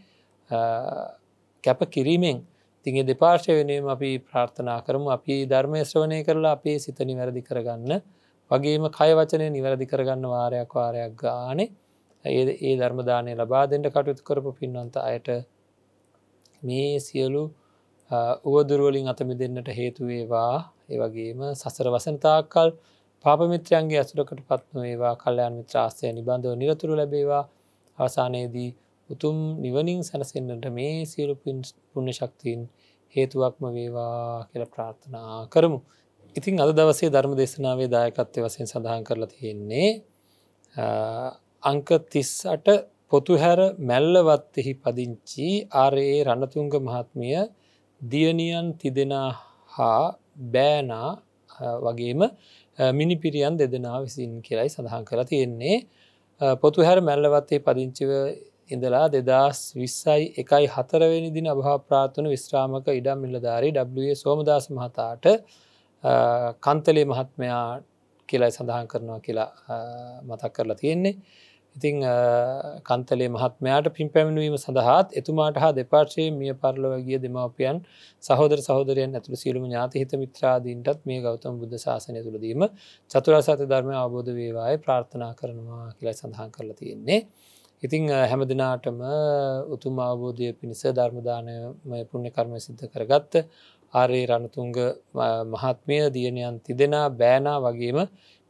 A: කැප කිරීමෙන් තිගේ දෙපාර්ශය වෙනුවම අපි ප්‍රාර්ථනා කරමු අපි ධර්මය ශ්‍රවණය කරලා අපේ සිතනි වැරදි කරගන්න වගේම කය වචනය නිවැරදි කරගන්න වාරයක් වාරයක් ගානේ ඒ ඒ ධර්මදානය ලබාදෙන්ට කටයුතු කරපු පින්වන්ත අයට මේ සියලු උවදුරුවලින් අතම දෙන්නට හේතුවේවා ඒවගේම සසර වසන්තාකල් පාපමිත්‍රයන්ගේ ඇසුරකට පත්නොඒවා කල්ලයන් මිත්‍රාස්සය නිබඳව නිරතුරු ලැබේවා අවසානයේදී උතුම් නිවනින් සැනසෙන්න්නට මේ සියලු පුුණ්‍ය ශක්තින් හේතුවක්ම වේවා කියල ප්‍රාර්ථනා කරමු. ඉතින් අද දවසේ ධර්ම දේශනාවේ දායකත්වය වසයෙන් සඳහන් කරලා තියෙන්නේ අංක තිස්සට පොතුහැර මැල්ලවත්තෙහි පදිංචි ආරයේ රණතුංග මහත්මිය දියනියන් තිදෙනා හා බෑනා වගේම මිනිපිරියන් දෙදෙනා විසින් කියලයි සඳහන් කර තියෙන්නේ පොතුහැර මැල්ලවත්තේ පදිංචිව ඉඳලා දෙදස් විස්සයි එකයි හතරවෙනි දින අභා ප්‍රාථන විශ්‍රාමක ඉඩම් මිල්ලධාරි ඩ සෝමදාස මහතාට කන්තලේ මහත්මයා කියලයි සඳහන් කරනවා කියලා මතක් කරලා තියෙන්නේ. ඉතිං කන්තලේ මහත්මයාට පින් පැමිණුවීම සඳහාත් එතුමාට හා දෙපාර්ශයේ මිය පරලවගිය දෙමවපියන් සහෝදර සහෝදරයෙන් ඇතුළ සියලුම ඥාති හිත මිත්‍රාදීන්ටත් මේ ගෞතම බුද්ධ ශාසනය තුළදීම චතුරා සත ධර්මය අවබෝධ වේවාය ප්‍රාර්ථනා කරනවා කියලයි සඳහන් කරලා තියෙන්නේ. ඉතිං හැම දෙනාටම උතුම් අවබෝධය පිණිස ධර්මදානය පුුණ්‍ය කර්මය සිද්ධ කරගත්ත ආරේ රණතුංග මහත්මය දියණයන් තිදෙනා බෑනා වගේම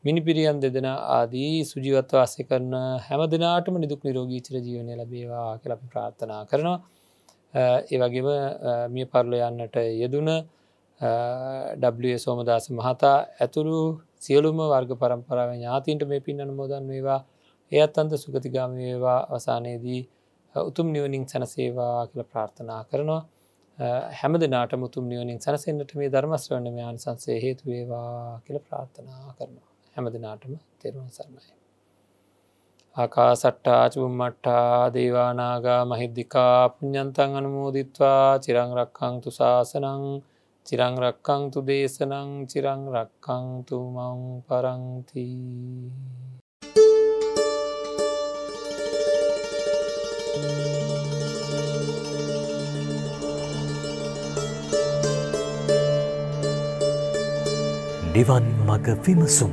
A: මිනිපිරියන් දෙදෙන ආදී සුජීවත්ව අස්සය කරන හැම දෙනාටම නිදුක් නිරෝගී චරජීවනය ලබේවා කලපි ප්‍රාර්ථනා කරනවා ඒවගේම මිය පරලො යන්නට යෙදුන ඩ සෝමදාස මහතා ඇතුළු සියලුම වර්ග පරම්පරාව ඥාතින්ට මේ පින් අනුමෝදන් වේවා එයත් අන්ද සුගතිගාම වේවා අවසානයේදී උතුම් නිවනින් සැනසේවා කියල ප්‍රාර්ථනා කරනවා හැම දෙනාට මුතුම් නියෝනින් සැනසෙන්න්නට මේ ධර්මස්වන්න යාන් සංසේ හේතුවේවා කියල ප්‍රාර්ථනා කරනවා හැම දෙනාටම තෙරුවන් සරණයි. ආකා සට්ටා චුම්මට්ටා දේවානාගා මහිද්දිකා පුඥන්තන් අනමෝදිත්වා චිරංරක්කංතු ශාසනං චිරංරක්කංතු දේශනං චිරංරක්කංතුමං පරංතිී. Thank you. නිවන් මඟ විමසුම